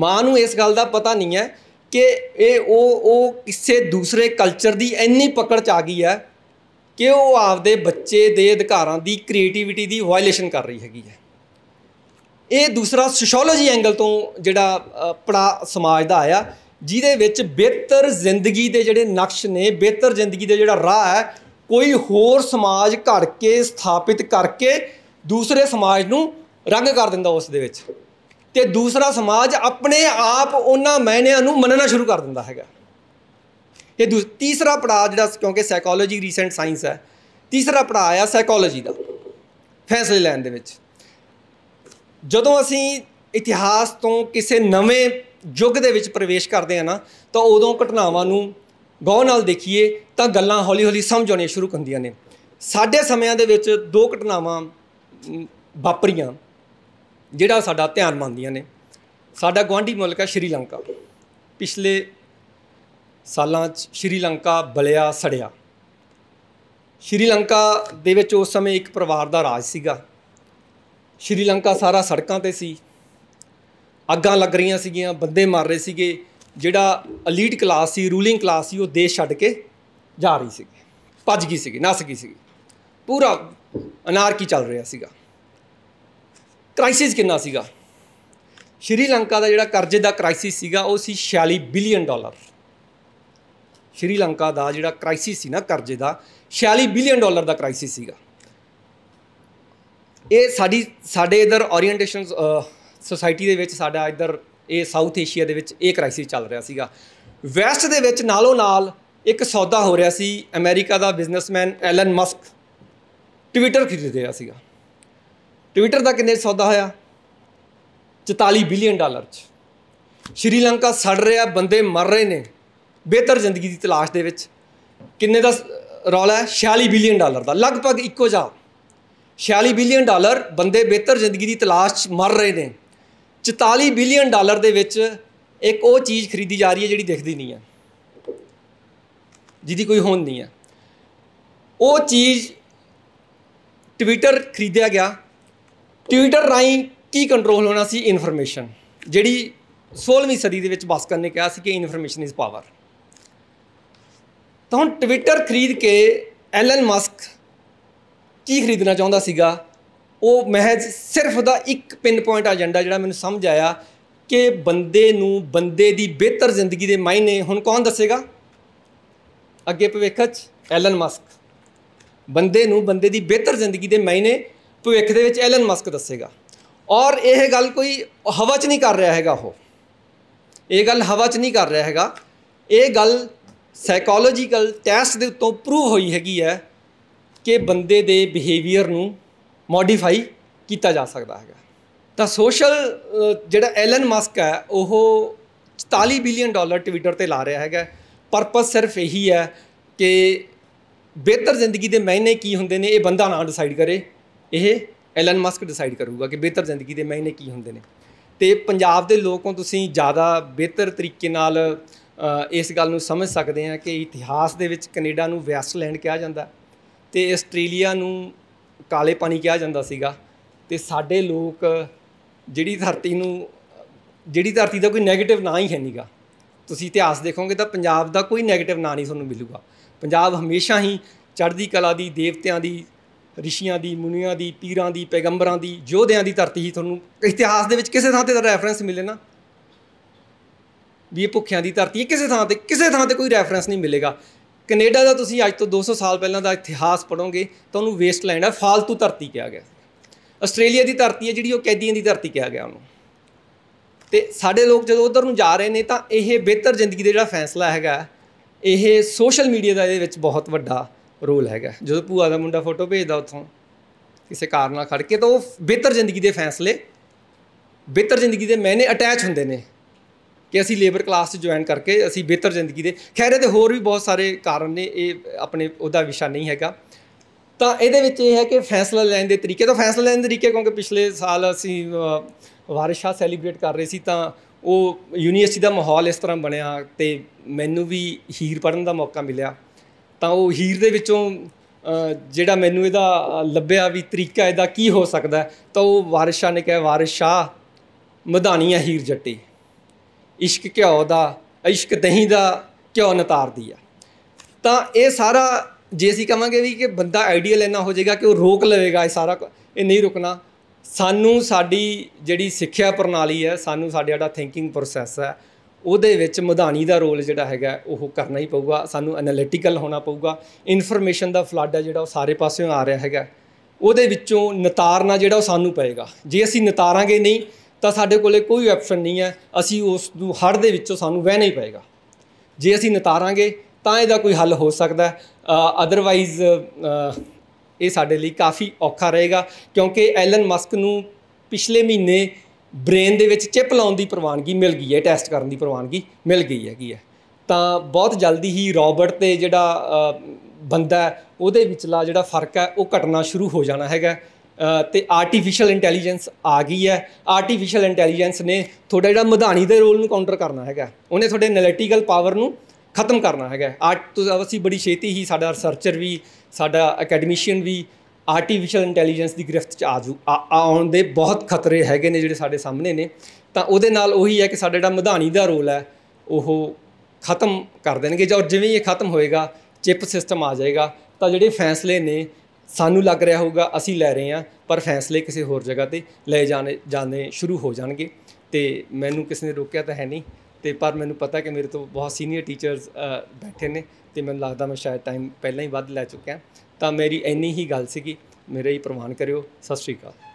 ਮਾਂ ਨੂੰ ਇਸ ਗੱਲ ਦਾ ਪਤਾ ਨਹੀਂ ਹੈ ਕਿ ਇਹ ਉਹ ਉਹ ਕਿਸੇ ਦੂਸਰੇ ਕਲਚਰ ਦੀ ਇੰਨੀ ਪਕੜ ਚ ਆ ਗਈ ਹੈ ਕਿ ਉਹ ਆਪਦੇ ਬੱਚੇ ਦੇ ਅਧਿਕਾਰਾਂ ਦੀ ਕ੍ਰੀਏਟੀਵਿਟੀ ਦੀ ਵਾਇਲੇਸ਼ਨ ਕਰ ਰਹੀ ਹੈਗੀ ਹੈ ਇਹ ਦੂਸਰਾ ਸੋਸ਼ੀਓਲੋਜੀ ਐਂਗਲ ਤੋਂ ਜਿਹੜਾ ਪੜਾ ਸਮਾਜ ਦਾ ਆਇਆ ਜਿਹਦੇ ਵਿੱਚ ਬਿਹਤਰ ਜ਼ਿੰਦਗੀ ਦੇ ਜਿਹੜੇ ਨਕਸ਼ ਨੇ ਬਿਹਤਰ ਜ਼ਿੰਦਗੀ ਦੇ ਜਿਹੜਾ ਰਾਹ ਹੈ ਕੋਈ ਹੋਰ ਸਮਾਜ ਘੜ ਕੇ ਸਥਾਪਿਤ ਕਰਕੇ ਦੂਸਰੇ ਸਮਾਜ ਨੂੰ ਰੰਗ ਕਰ ਦਿੰਦਾ ਉਸ ਦੇ ਵਿੱਚ ਤੇ ਦੂਸਰਾ ਸਮਾਜ ਆਪਣੇ ਆਪ ਉਹਨਾਂ ਮਾਇਨਿਆਂ ਨੂੰ ਮੰਨਣਾ ਸ਼ੁਰੂ ਕਰ ਦਿੰਦਾ ਹੈਗਾ ਇਹ ਤੀਸਰਾ ਪੜਾਅ ਜਿਹੜਾ ਕਿਉਂਕਿ ਸਾਈਕੋਲੋਜੀ ਰੀਸੈਂਟ ਸਾਇੰਸ ਹੈ ਤੀਸਰਾ ਪੜਾਅ ਆ ਸਾਈਕੋਲੋਜੀ ਦਾ ਫੈਸਲੇ ਲੈਣ ਦੇ ਵਿੱਚ ਜਦੋਂ ਅਸੀਂ ਇਤਿਹਾਸ ਤੋਂ ਕਿਸੇ ਨਵੇਂ ਯੁੱਗ ਦੇ ਵਿੱਚ ਪ੍ਰਵੇਸ਼ ਕਰਦੇ ਆ ਨਾ ਤਾਂ ਉਦੋਂ ਘਟਨਾਵਾਂ ਨੂੰ ਗੌਰ ਨਾਲ ਦੇਖੀਏ ਤਾਂ ਗੱਲਾਂ ਹੌਲੀ-ਹੌਲੀ ਸਮਝ ਆਉਣੀਆਂ ਸ਼ੁਰੂ ਹੁੰਦੀਆਂ ਨੇ ਸਾਡੇ ਸਮਿਆਂ ਦੇ ਵਿੱਚ ਦੋ ਘਟਨਾਵਾਂ ਵਾਪਰੀਆਂ ਜਿਹੜਾ ਸਾਡਾ ਧਿਆਨ ਮੰਨਦੀਆਂ ਨੇ ਸਾਡਾ ਗਵਾਂਢੀ ਮੁਲਕ ਹੈ ਸ਼੍ਰੀਲੰਕਾ ਪਿਛਲੇ ਸਾਲਾਂ 'ਚ ਸ਼੍ਰੀਲੰਕਾ ਬਲਿਆ ਸੜਿਆ ਸ਼੍ਰੀਲੰਕਾ ਦੇ ਵਿੱਚ ਉਸ ਸਮੇਂ ਇੱਕ ਪਰਿਵਾਰ ਦਾ ਰਾਜ ਸੀਗਾ ਸ਼੍ਰੀਲੰਕਾ ਸਾਰਾ ਸੜਕਾਂ ਤੇ ਸੀ ਅੱਗਾਂ ਲੱਗ ਰਹੀਆਂ ਸੀਗੀਆਂ ਬੰਦੇ ਮਾਰ ਰਹੇ ਸੀਗੇ ਜਿਹੜਾ 엘ੀਟ ਕਲਾਸ ਸੀ ਰੂਲਿੰਗ ਕਲਾਸ ਸੀ ਉਹ ਦੇਸ਼ ਛੱਡ ਕੇ ਜਾ ਰਹੀ ਸੀ ਭੱਜ ਗਈ ਸੀਗੀ ਨਸ ਗਈ ਸੀਗੀ ਪੂਰਾ ਅਨਾਰਕੀ ਚੱਲ ਰਿਹਾ ਸੀਗਾ ਕ੍ਰਾਈਸਿਸ ਕਿੰਨਾ ਸੀਗਾ ਸ਼੍ਰੀਲੰਕਾ ਦਾ ਜਿਹੜਾ ਕਰਜ਼ੇ ਦਾ ਕ੍ਰਾਈਸਿਸ ਸੀਗਾ ਉਹ ਸੀ 46 ਬਿਲੀਅਨ ਡਾਲਰ ਸ਼੍ਰੀਲੰਕਾ ਦਾ ਜਿਹੜਾ ਕ੍ਰਾਈਸਿਸ ਸੀ ਨਾ ਕਰਜ਼ੇ ਦਾ 46 ਬਿਲੀਅਨ ਡਾਲਰ ਦਾ ਕ੍ਰਾਈਸਿਸ ਸੀਗਾ ਇਹ ਸਾਡੀ ਸਾਡੇ ਇਧਰ ਓਰੀਐਂਟੇਸ਼ਨ ਸੋਸਾਇਟੀ ਦੇ ਵਿੱਚ ਸਾਡਾ ਇਧਰ ਇਹ ਸਾਊਥ ਏਸ਼ੀਆ ਦੇ ਵਿੱਚ ਇਹ ਕ੍ਰਾਈਸਿਸ ਚੱਲ ਰਿਹਾ ਸੀਗਾ ਵੈਸਟ ਦੇ ਵਿੱਚ ਨਾਲੋਂ ਨਾਲ ਇੱਕ ਸੌਦਾ ਹੋ ਰਿਹਾ ਸੀ ਅਮਰੀਕਾ ਦਾ ਬਿਜ਼ਨਸਮੈਨ ਐਲਨ ਮਸਕ ਟਵਿੱਟਰ ਖਰੀਦ ਰਿਹਾ ਸੀਗਾ ਟਵਿੱਟਰ ਦਾ ਕਿੰਨੇ ਸੌਦਾ ਹੋਇਆ 44 ਬਿਲੀਅਨ ਡਾਲਰ ਚ ਸ਼੍ਰੀਲੰਕਾ ਸੜ ਰਿਹਾ ਬੰਦੇ ਮਰ ਰਹੇ ਨੇ ਬਿਹਤਰ ਜ਼ਿੰਦਗੀ ਦੀ ਤਲਾਸ਼ ਦੇ ਵਿੱਚ ਕਿੰਨੇ ਦਾ ਰੌਲਾ ਹੈ 46 ਬਿਲੀਅਨ ਡਾਲਰ ਦਾ ਲਗਭਗ ਇੱਕੋ ਜਿਹਾ 46 ਬਿਲੀਅਨ ਡਾਲਰ ਬੰਦੇ ਬਿਹਤਰ ਜ਼ਿੰਦਗੀ ਦੀ ਤਲਾਸ਼ 'ਚ ਮਰ ਰਹੇ ਨੇ 44 ਬਿਲੀਅਨ ਡਾਲਰ ਦੇ ਵਿੱਚ ਇੱਕ ਉਹ ਚੀਜ਼ ਖਰੀਦੀ ਜਾ ਰਹੀ ਹੈ ਜਿਹੜੀ ਦਿਖਦੀ ਨਹੀਂ ਹੈ ਜਿਹਦੀ ਕੋਈ ਹੋਂਦ ਨਹੀਂ ਹੈ ਉਹ ਚੀਜ਼ ਟਵਿੱਟਰ ਖਰੀਦਿਆ ਗਿਆ ਟਵਿੱਟਰ ਰਾਈ ਕੀ ਕੰਟਰੋਲ ਹੋਣਾ ਸੀ ਇਨਫੋਰਮੇਸ਼ਨ ਜਿਹੜੀ 16ਵੀਂ ਸਦੀ ਦੇ ਵਿੱਚ ਬਾਸਕਰ ਨੇ ਕਿਹਾ ਸੀ ਕਿ ਇਨਫੋਰਮੇਸ਼ਨ ਇਜ਼ ਪਾਵਰ ਤਾਂ ਹੁਣ ਟਵਿੱਟਰ ਖਰੀਦ ਕੇ ਐਲਨ ਮਸਕ ਕੀ ਖਰੀਦਣਾ ਚਾਹੁੰਦਾ ਸੀਗਾ ਉਹ ਮਹਿਜ਼ ਸਿਰਫ ਦਾ ਇੱਕ ਪਿੰਨ ਪੁਆਇੰਟ ਏਜੰਡਾ ਜਿਹੜਾ ਮੈਨੂੰ ਸਮਝ ਆਇਆ ਕਿ ਬੰਦੇ ਨੂੰ ਬੰਦੇ ਦੀ ਬਿਹਤਰ ਜ਼ਿੰਦਗੀ ਦੇ ਮਾਇਨੇ ਹੁਣ ਕੌਣ ਦੱਸੇਗਾ ਅੱਗੇ ਭਵਿੱਖ 'ਚ ਐਲਨ ਮਸਕ ਬੰਦੇ ਨੂੰ ਬੰਦੇ ਦੀ ਬਿਹਤਰ ਜ਼ਿੰਦਗੀ ਦੇ ਮਾਇਨੇ ਭਵਿੱਖ ਦੇ ਵਿੱਚ ਐਲਨ ਮਸਕ ਦੱਸੇਗਾ ਔਰ ਇਹ ਗੱਲ ਕੋਈ ਹਵਾ 'ਚ ਨਹੀਂ ਕਰ ਰਿਹਾ ਹੈਗਾ ਉਹ ਇਹ ਗੱਲ ਹਵਾ 'ਚ ਨਹੀਂ ਕਰ ਰਿਹਾ ਹੈਗਾ ਇਹ ਗੱਲ ਸਾਈਕੋਲੋਜੀਕਲ ਟੈਸਟ ਦੇ ਉੱਤੋਂ ਪ੍ਰੂਵ ਹੋਈ ਹੈਗੀ ਹੈ ਕਿ ਬੰਦੇ ਦੇ ਬਿਹੇਵੀਅਰ ਨੂੰ ਮੋਡੀਫਾਈ ਕੀਤਾ ਜਾ ਸਕਦਾ ਹੈਗਾ ਤਾਂ ਸੋਸ਼ਲ ਜਿਹੜਾ ਐਲਨ ਮਸਕ ਹੈ ਉਹ 44 ਬਿਲੀਅਨ ਡਾਲਰ ਟਵਿੱਟਰ ਤੇ ਲਾ ਰਿਹਾ ਹੈਗਾ ਪਰਪਸ ਸਿਰਫ ਇਹੀ ਹੈ ਕਿ ਬਿਹਤਰ ਜ਼ਿੰਦਗੀ ਦੇ ਮਾਇਨੇ ਕੀ ਹੁੰਦੇ ਨੇ ਇਹ ਬੰਦਾ ਨਾ ਡਿਸਾਈਡ ਕਰੇ ਇਹ ਐਲਨ ਮਸਕ ਡਿਸਾਈਡ ਕਰੂਗਾ ਕਿ ਬਿਹਤਰ ਜ਼ਿੰਦਗੀ ਦੇ ਮਾਇਨੇ ਕੀ ਹੁੰਦੇ ਨੇ ਤੇ ਪੰਜਾਬ ਦੇ ਲੋਕੋਂ ਤੁਸੀਂ ਜ਼ਿਆਦਾ ਬਿਹਤਰ ਤਰੀਕੇ ਨਾਲ ਇਸ ਗੱਲ ਨੂੰ ਸਮਝ ਸਕਦੇ ਆ ਕਿ ਇਤਿਹਾਸ ਦੇ ਵਿੱਚ ਕੈਨੇਡਾ ਨੂੰ ਵੈਸਟਲੈਂਡ ਕਿਹਾ ਜਾਂਦਾ ਤੇ ਆਸਟ੍ਰੇਲੀਆ ਨੂੰ ਕਾਲੇ ਪਾਣੀ ਕਿਹਾ ਜਾਂਦਾ ਸੀਗਾ ਤੇ ਸਾਡੇ ਲੋਕ ਜਿਹੜੀ ਧਰਤੀ ਨੂੰ ਜਿਹੜੀ ਧਰਤੀ ਦਾ ਕੋਈ 네ਗੇਟਿਵ ਨਾਂ ਹੀ ਹੈ ਨਹੀਂਗਾ ਤੁਸੀਂ ਇਤਿਹਾਸ ਦੇਖੋਗੇ ਤਾਂ ਪੰਜਾਬ ਦਾ ਕੋਈ 네ਗੇਟਿਵ ਨਾਂ ਨਹੀਂ ਤੁਹਾਨੂੰ ਮਿਲੂਗਾ ਪੰਜਾਬ ਹਮੇਸ਼ਾ ਹੀ ਚੜ੍ਹਦੀ ਕਲਾ ਦੀ ਦੇਵਤਿਆਂ ਦੀ ਰਿਸ਼ੀਆਂ ਦੀ ਮੁਨੀਆਂ ਦੀ ਪੀਰਾਂ ਦੀ ਪੈਗੰਬਰਾਂ ਦੀ ਯੋਧਿਆਂ ਦੀ ਧਰਤੀ ਹੀ ਤੁਹਾਨੂੰ ਇਤਿਹਾਸ ਦੇ ਵਿੱਚ ਕਿਸੇ ਥਾਂ ਤੇ ਰੈਫਰੈਂਸ ਮਿਲੇ ਨਾ ਵੀ ਇਹ ਭੁੱਖਿਆਂ ਦੀ ਧਰਤੀ ਹੈ ਕਿਸੇ ਥਾਂ ਤੇ ਕਿਸੇ ਥਾਂ ਤੇ ਕੋਈ ਰੈਫਰੈਂਸ ਨਹੀਂ ਮਿਲੇਗਾ ਕੈਨੇਡਾ ਦਾ ਤੁਸੀਂ ਅੱਜ ਤੋਂ 200 ਸਾਲ ਪਹਿਲਾਂ ਦਾ ਇਤਿਹਾਸ ਪੜੋਗੇ ਤਾਂ ਉਹਨੂੰ ਵੇਸਟਲੈਂਡ ਹੈ ਫालतू ਧਰਤੀ ਕਿਹਾ ਗਿਆ ਆਸਟ੍ਰੇਲੀਆ ਦੀ ਧਰਤੀ ਹੈ ਜਿਹੜੀ ਉਹ ਕੈਦੀਆਂ ਦੀ ਧਰਤੀ ਕਿਹਾ ਗਿਆ ਉਹਨੂੰ ਤੇ ਸਾਡੇ ਲੋਕ ਜਦੋਂ ਉਧਰ ਨੂੰ ਜਾ ਰਹੇ ਨੇ ਤਾਂ ਇਹ ਬਿਹਤਰ ਜ਼ਿੰਦਗੀ ਦਾ ਜਿਹੜਾ ਫੈਸਲਾ ਹੈਗਾ ਇਹ ਸੋਸ਼ਲ ਮੀਡੀਆ ਦਾ ਇਹਦੇ ਵਿੱਚ ਬਹੁਤ ਵੱਡਾ ਰੋਲ ਹੈਗਾ ਜਦੋਂ ਭੂਆ ਦਾ ਮੁੰਡਾ ਫੋਟੋ ਭੇਜਦਾ ਉੱਥੋਂ ਕਿਸੇ ਕਾਰਨ ਨਾਲ ਖੜ ਕੇ ਤਾਂ ਉਹ ਬਿਹਤਰ ਜ਼ਿੰਦਗੀ ਦੇ ਫੈਸਲੇ ਬਿਹਤਰ ਜ਼ਿੰਦਗੀ ਦੇ ਮੈਨੇ ਅਟੈਚ ਹੁੰਦੇ ਨੇ ਕਿ ਅਸੀਂ ਲੇਬਰ ਕਲਾਸ 'ਚ ਜੁਆਇਨ ਕਰਕੇ ਅਸੀਂ ਬਿਹਤਰ ਜ਼ਿੰਦਗੀ ਦੇ ਖੈਰ ਇਹਦੇ ਹੋਰ ਵੀ ਬਹੁਤ ਸਾਰੇ ਕਾਰਨ ਨੇ ਇਹ ਆਪਣੇ ਉਹਦਾ ਵਿਸ਼ਾ ਨਹੀਂ ਹੈਗਾ ਤਾਂ ਇਹਦੇ ਵਿੱਚ ਇਹ ਹੈ ਕਿ ਫੈਸਲਾ ਲੈਣ ਦੇ ਤਰੀਕੇ ਤਾਂ ਫੈਸਲਾ ਲੈਣ ਦੇ ਤਰੀਕੇ ਕਿਉਂਕਿ ਪਿਛਲੇ ਸਾਲ ਅਸੀਂ ਵਾਰਿਸ਼ਾ ਸੈਲੀਬ੍ਰੇਟ ਕਰ ਰਹੇ ਸੀ ਤਾਂ ਉਹ ਯੂਨੀਵਰਸਿਟੀ ਦਾ ਮਾਹੌਲ ਇਸ ਤਰ੍ਹਾਂ ਬਣਿਆ ਤੇ ਮੈਨੂੰ ਵੀ ਹੀਰ ਪੜਨ ਦਾ ਮੌਕਾ ਮਿਲਿਆ ਤਾਂ ਉਹ ਹੀਰ ਦੇ ਵਿੱਚੋਂ ਜਿਹੜਾ ਮੈਨੂੰ ਇਹਦਾ ਲੱਭਿਆ ਵੀ ਤਰੀਕਾ ਇਹਦਾ ਕੀ ਹੋ ਸਕਦਾ ਤਾਂ ਉਹ ਵਾਰਿਸ਼ਾ ਨੇ ਕਿਹਾ ਵਾਰਿਸ਼ਾ ਮਧਾਨੀਆ ਹੀਰ ਜੱਟੀ ਇਸ਼ਕ ਘਿਓ ਦਾ ਇਸ਼ਕ ਦਹੀਂ ਦਾ ਘਿਓ ਨਤਾਰਦੀ ਆ ਤਾਂ ਇਹ ਸਾਰਾ ਜੇ ਅਸੀਂ ਕਹਾਂਗੇ ਵੀ ਕਿ ਬੰਦਾ ਆਈਡੀਅਲ ਇਹਨਾ ਹੋ ਜਾਏਗਾ ਕਿ ਉਹ ਰੋਕ ਲਵੇਗਾ ਇਹ ਸਾਰਾ ਇਹ ਨਹੀਂ ਰੁਕਣਾ ਸਾਨੂੰ ਸਾਡੀ ਜਿਹੜੀ ਸਿੱਖਿਆ ਪ੍ਰਣਾਲੀ ਹੈ ਸਾਨੂੰ ਸਾਡੇ ਜਿਹੜਾ ਥਿੰਕਿੰਗ ਪ੍ਰੋਸੈਸ ਹੈ ਉਹਦੇ ਵਿੱਚ ਮਧਾਨੀ ਦਾ ਰੋਲ ਜਿਹੜਾ ਹੈਗਾ ਉਹ ਕਰਨਾ ਹੀ ਪਊਗਾ ਸਾਨੂੰ ਐਨਾਲਿਟੀਕਲ ਹੋਣਾ ਪਊਗਾ ਇਨਫੋਰਮੇਸ਼ਨ ਦਾ ਫਲੱਡ ਹੈ ਜਿਹੜਾ ਉਹ ਸਾਰੇ ਪਾਸਿਓਂ ਆ ਰਿਹਾ ਹੈਗਾ ਉਹਦੇ ਵਿੱਚੋਂ ਨਤਾਰਨਾ ਜਿਹੜਾ ਉਹ ਸਾਨੂੰ ਪਏਗਾ ਜੇ ਅਸੀਂ ਨਤਾਰਾਂਗੇ ਨਹੀਂ ਤਾਂ ਸਾਡੇ ਕੋਲੇ ਕੋਈ ਆਪਸ਼ਨ ਨਹੀਂ ਹੈ ਅਸੀਂ ਉਸ ਨੂੰ ਹੜ ਦੇ ਵਿੱਚੋਂ ਸਾਨੂੰ ਵਹਿਣਾ ਹੀ ਪਏਗਾ ਜੇ ਅਸੀਂ ਨਤਾਰਾਂਗੇ ਤਾਂ ਇਹਦਾ ਕੋਈ ਹੱਲ ਹੋ ਸਕਦਾ ਅਦਰਵਾਈਜ਼ ਇਹ ਸਾਡੇ ਲਈ ਕਾਫੀ ਔਖਾ ਰਹੇਗਾ ਕਿਉਂਕਿ ਐਲਨ ਮਸਕ ਨੂੰ ਪਿਛਲੇ ਮਹੀਨੇ ਬ੍ਰੇਨ ਦੇ ਵਿੱਚ ਚਿਪ ਲਾਉਣ ਦੀ ਪ੍ਰਵਾਨਗੀ ਮਿਲ ਗਈ ਹੈ ਟੈਸਟ ਕਰਨ ਦੀ ਪ੍ਰਵਾਨਗੀ ਮਿਲ ਗਈ ਹੈਗੀ ਹੈ ਤਾਂ ਬਹੁਤ ਜਲਦੀ ਹੀ ਰੋਬਰਟ ਤੇ ਜਿਹੜਾ ਬੰਦਾ ਉਹਦੇ ਵਿਚਲਾ ਜਿਹੜਾ ਫਰਕ ਹੈ ਉਹ ਘਟਣਾ ਸ਼ੁਰੂ ਹੋ ਜਾਣਾ ਹੈਗਾ ਤੇ ਆਰਟੀਫੀਸ਼ੀਅਲ ਇੰਟੈਲੀਜੈਂਸ ਆ ਗਈ ਹੈ ਆਰਟੀਫੀਸ਼ੀਅਲ ਇੰਟੈਲੀਜੈਂਸ ਨੇ ਤੁਹਾਡਾ ਜਿਹੜਾ ਮਧਾਨੀ ਦੇ ਰੋਲ ਨੂੰ ਕਾਊਂਟਰ ਕਰਨਾ ਹੈਗਾ ਉਹਨੇ ਤੁਹਾਡੇ ਐਨਾਲਿਟੀਕਲ ਪਾਵਰ ਨੂੰ ਖਤਮ ਕਰਨਾ ਹੈਗਾ ਆਰਟ ਅਸੀਂ ਬੜੀ ਛੇਤੀ ਹੀ ਸਾਡਾ ਰਿਸਰਚਰ ਵੀ ਸਾਡਾ ਅਕੈਡਮੀਸ਼ੀਅਨ ਵੀ ਆਰਟੀਫੀਸ਼ੀਅਲ ਇੰਟੈਲੀਜੈਂਸ ਦੀ ਗ੍ਰਿਫਤ 'ਚ ਆ ਜੂ ਆਉਣ ਦੇ ਬਹੁਤ ਖਤਰੇ ਹੈਗੇ ਨੇ ਜਿਹੜੇ ਸਾਡੇ ਸਾਹਮਣੇ ਨੇ ਤਾਂ ਉਹਦੇ ਨਾਲ ਉਹੀ ਹੈ ਕਿ ਸਾਡਾ ਜਿਹੜਾ ਮਧਾਨੀ ਦਾ ਰੋਲ ਹੈ ਉਹ ਖਤਮ ਕਰ ਦੇਣਗੇ ਜਾਂ ਜਿਵੇਂ ਇਹ ਖਤਮ ਹੋਏਗਾ ਚਿਪ ਸਿਸਟਮ ਆ ਜਾਏਗਾ ਤਾਂ ਜਿਹੜੇ ਫੈਸਲੇ ਨੇ ਸਾਨੂੰ ਲੱਗ ਰਿਹਾ ਹੋਊਗਾ ਅਸੀਂ ਲੈ ਰਹੇ ਹਾਂ ਪਰ ਫੈਸਲੇ ਕਿਸੇ ਹੋਰ ਜਗ੍ਹਾ ਤੇ ਲੈ ਜਾਣੇ ਜਾਣੇ ਸ਼ੁਰੂ ਹੋ ਜਾਣਗੇ ਤੇ ਮੈਨੂੰ ਕਿਸੇ ਨੇ ਰੋਕਿਆ ਤਾਂ ਹੈ ਨਹੀਂ ਤੇ ਪਰ ਮੈਨੂੰ ਪਤਾ ਕਿ ਮੇਰੇ ਤੋਂ ਬਹੁਤ ਸੀਨੀਅਰ ਟੀਚਰਸ ਬੈਠੇ ਨੇ ਤੇ ਮੈਨੂੰ ਲੱਗਦਾ ਮੈਂ ਸ਼ਾਇਦ ਟਾਈਮ ਪਹਿਲਾਂ ਹੀ ਵੱਧ ਲੈ ਚੁੱਕਿਆ ਤਾਂ ਮੇਰੀ ਇੰਨੀ ਹੀ ਗੱਲ ਸੀਗੀ ਮੇਰੇ ਹੀ ਪ੍ਰਵਾਨ ਕਰਿਓ ਸਤਿ ਸ਼੍ਰੀ ਅਕਾਲ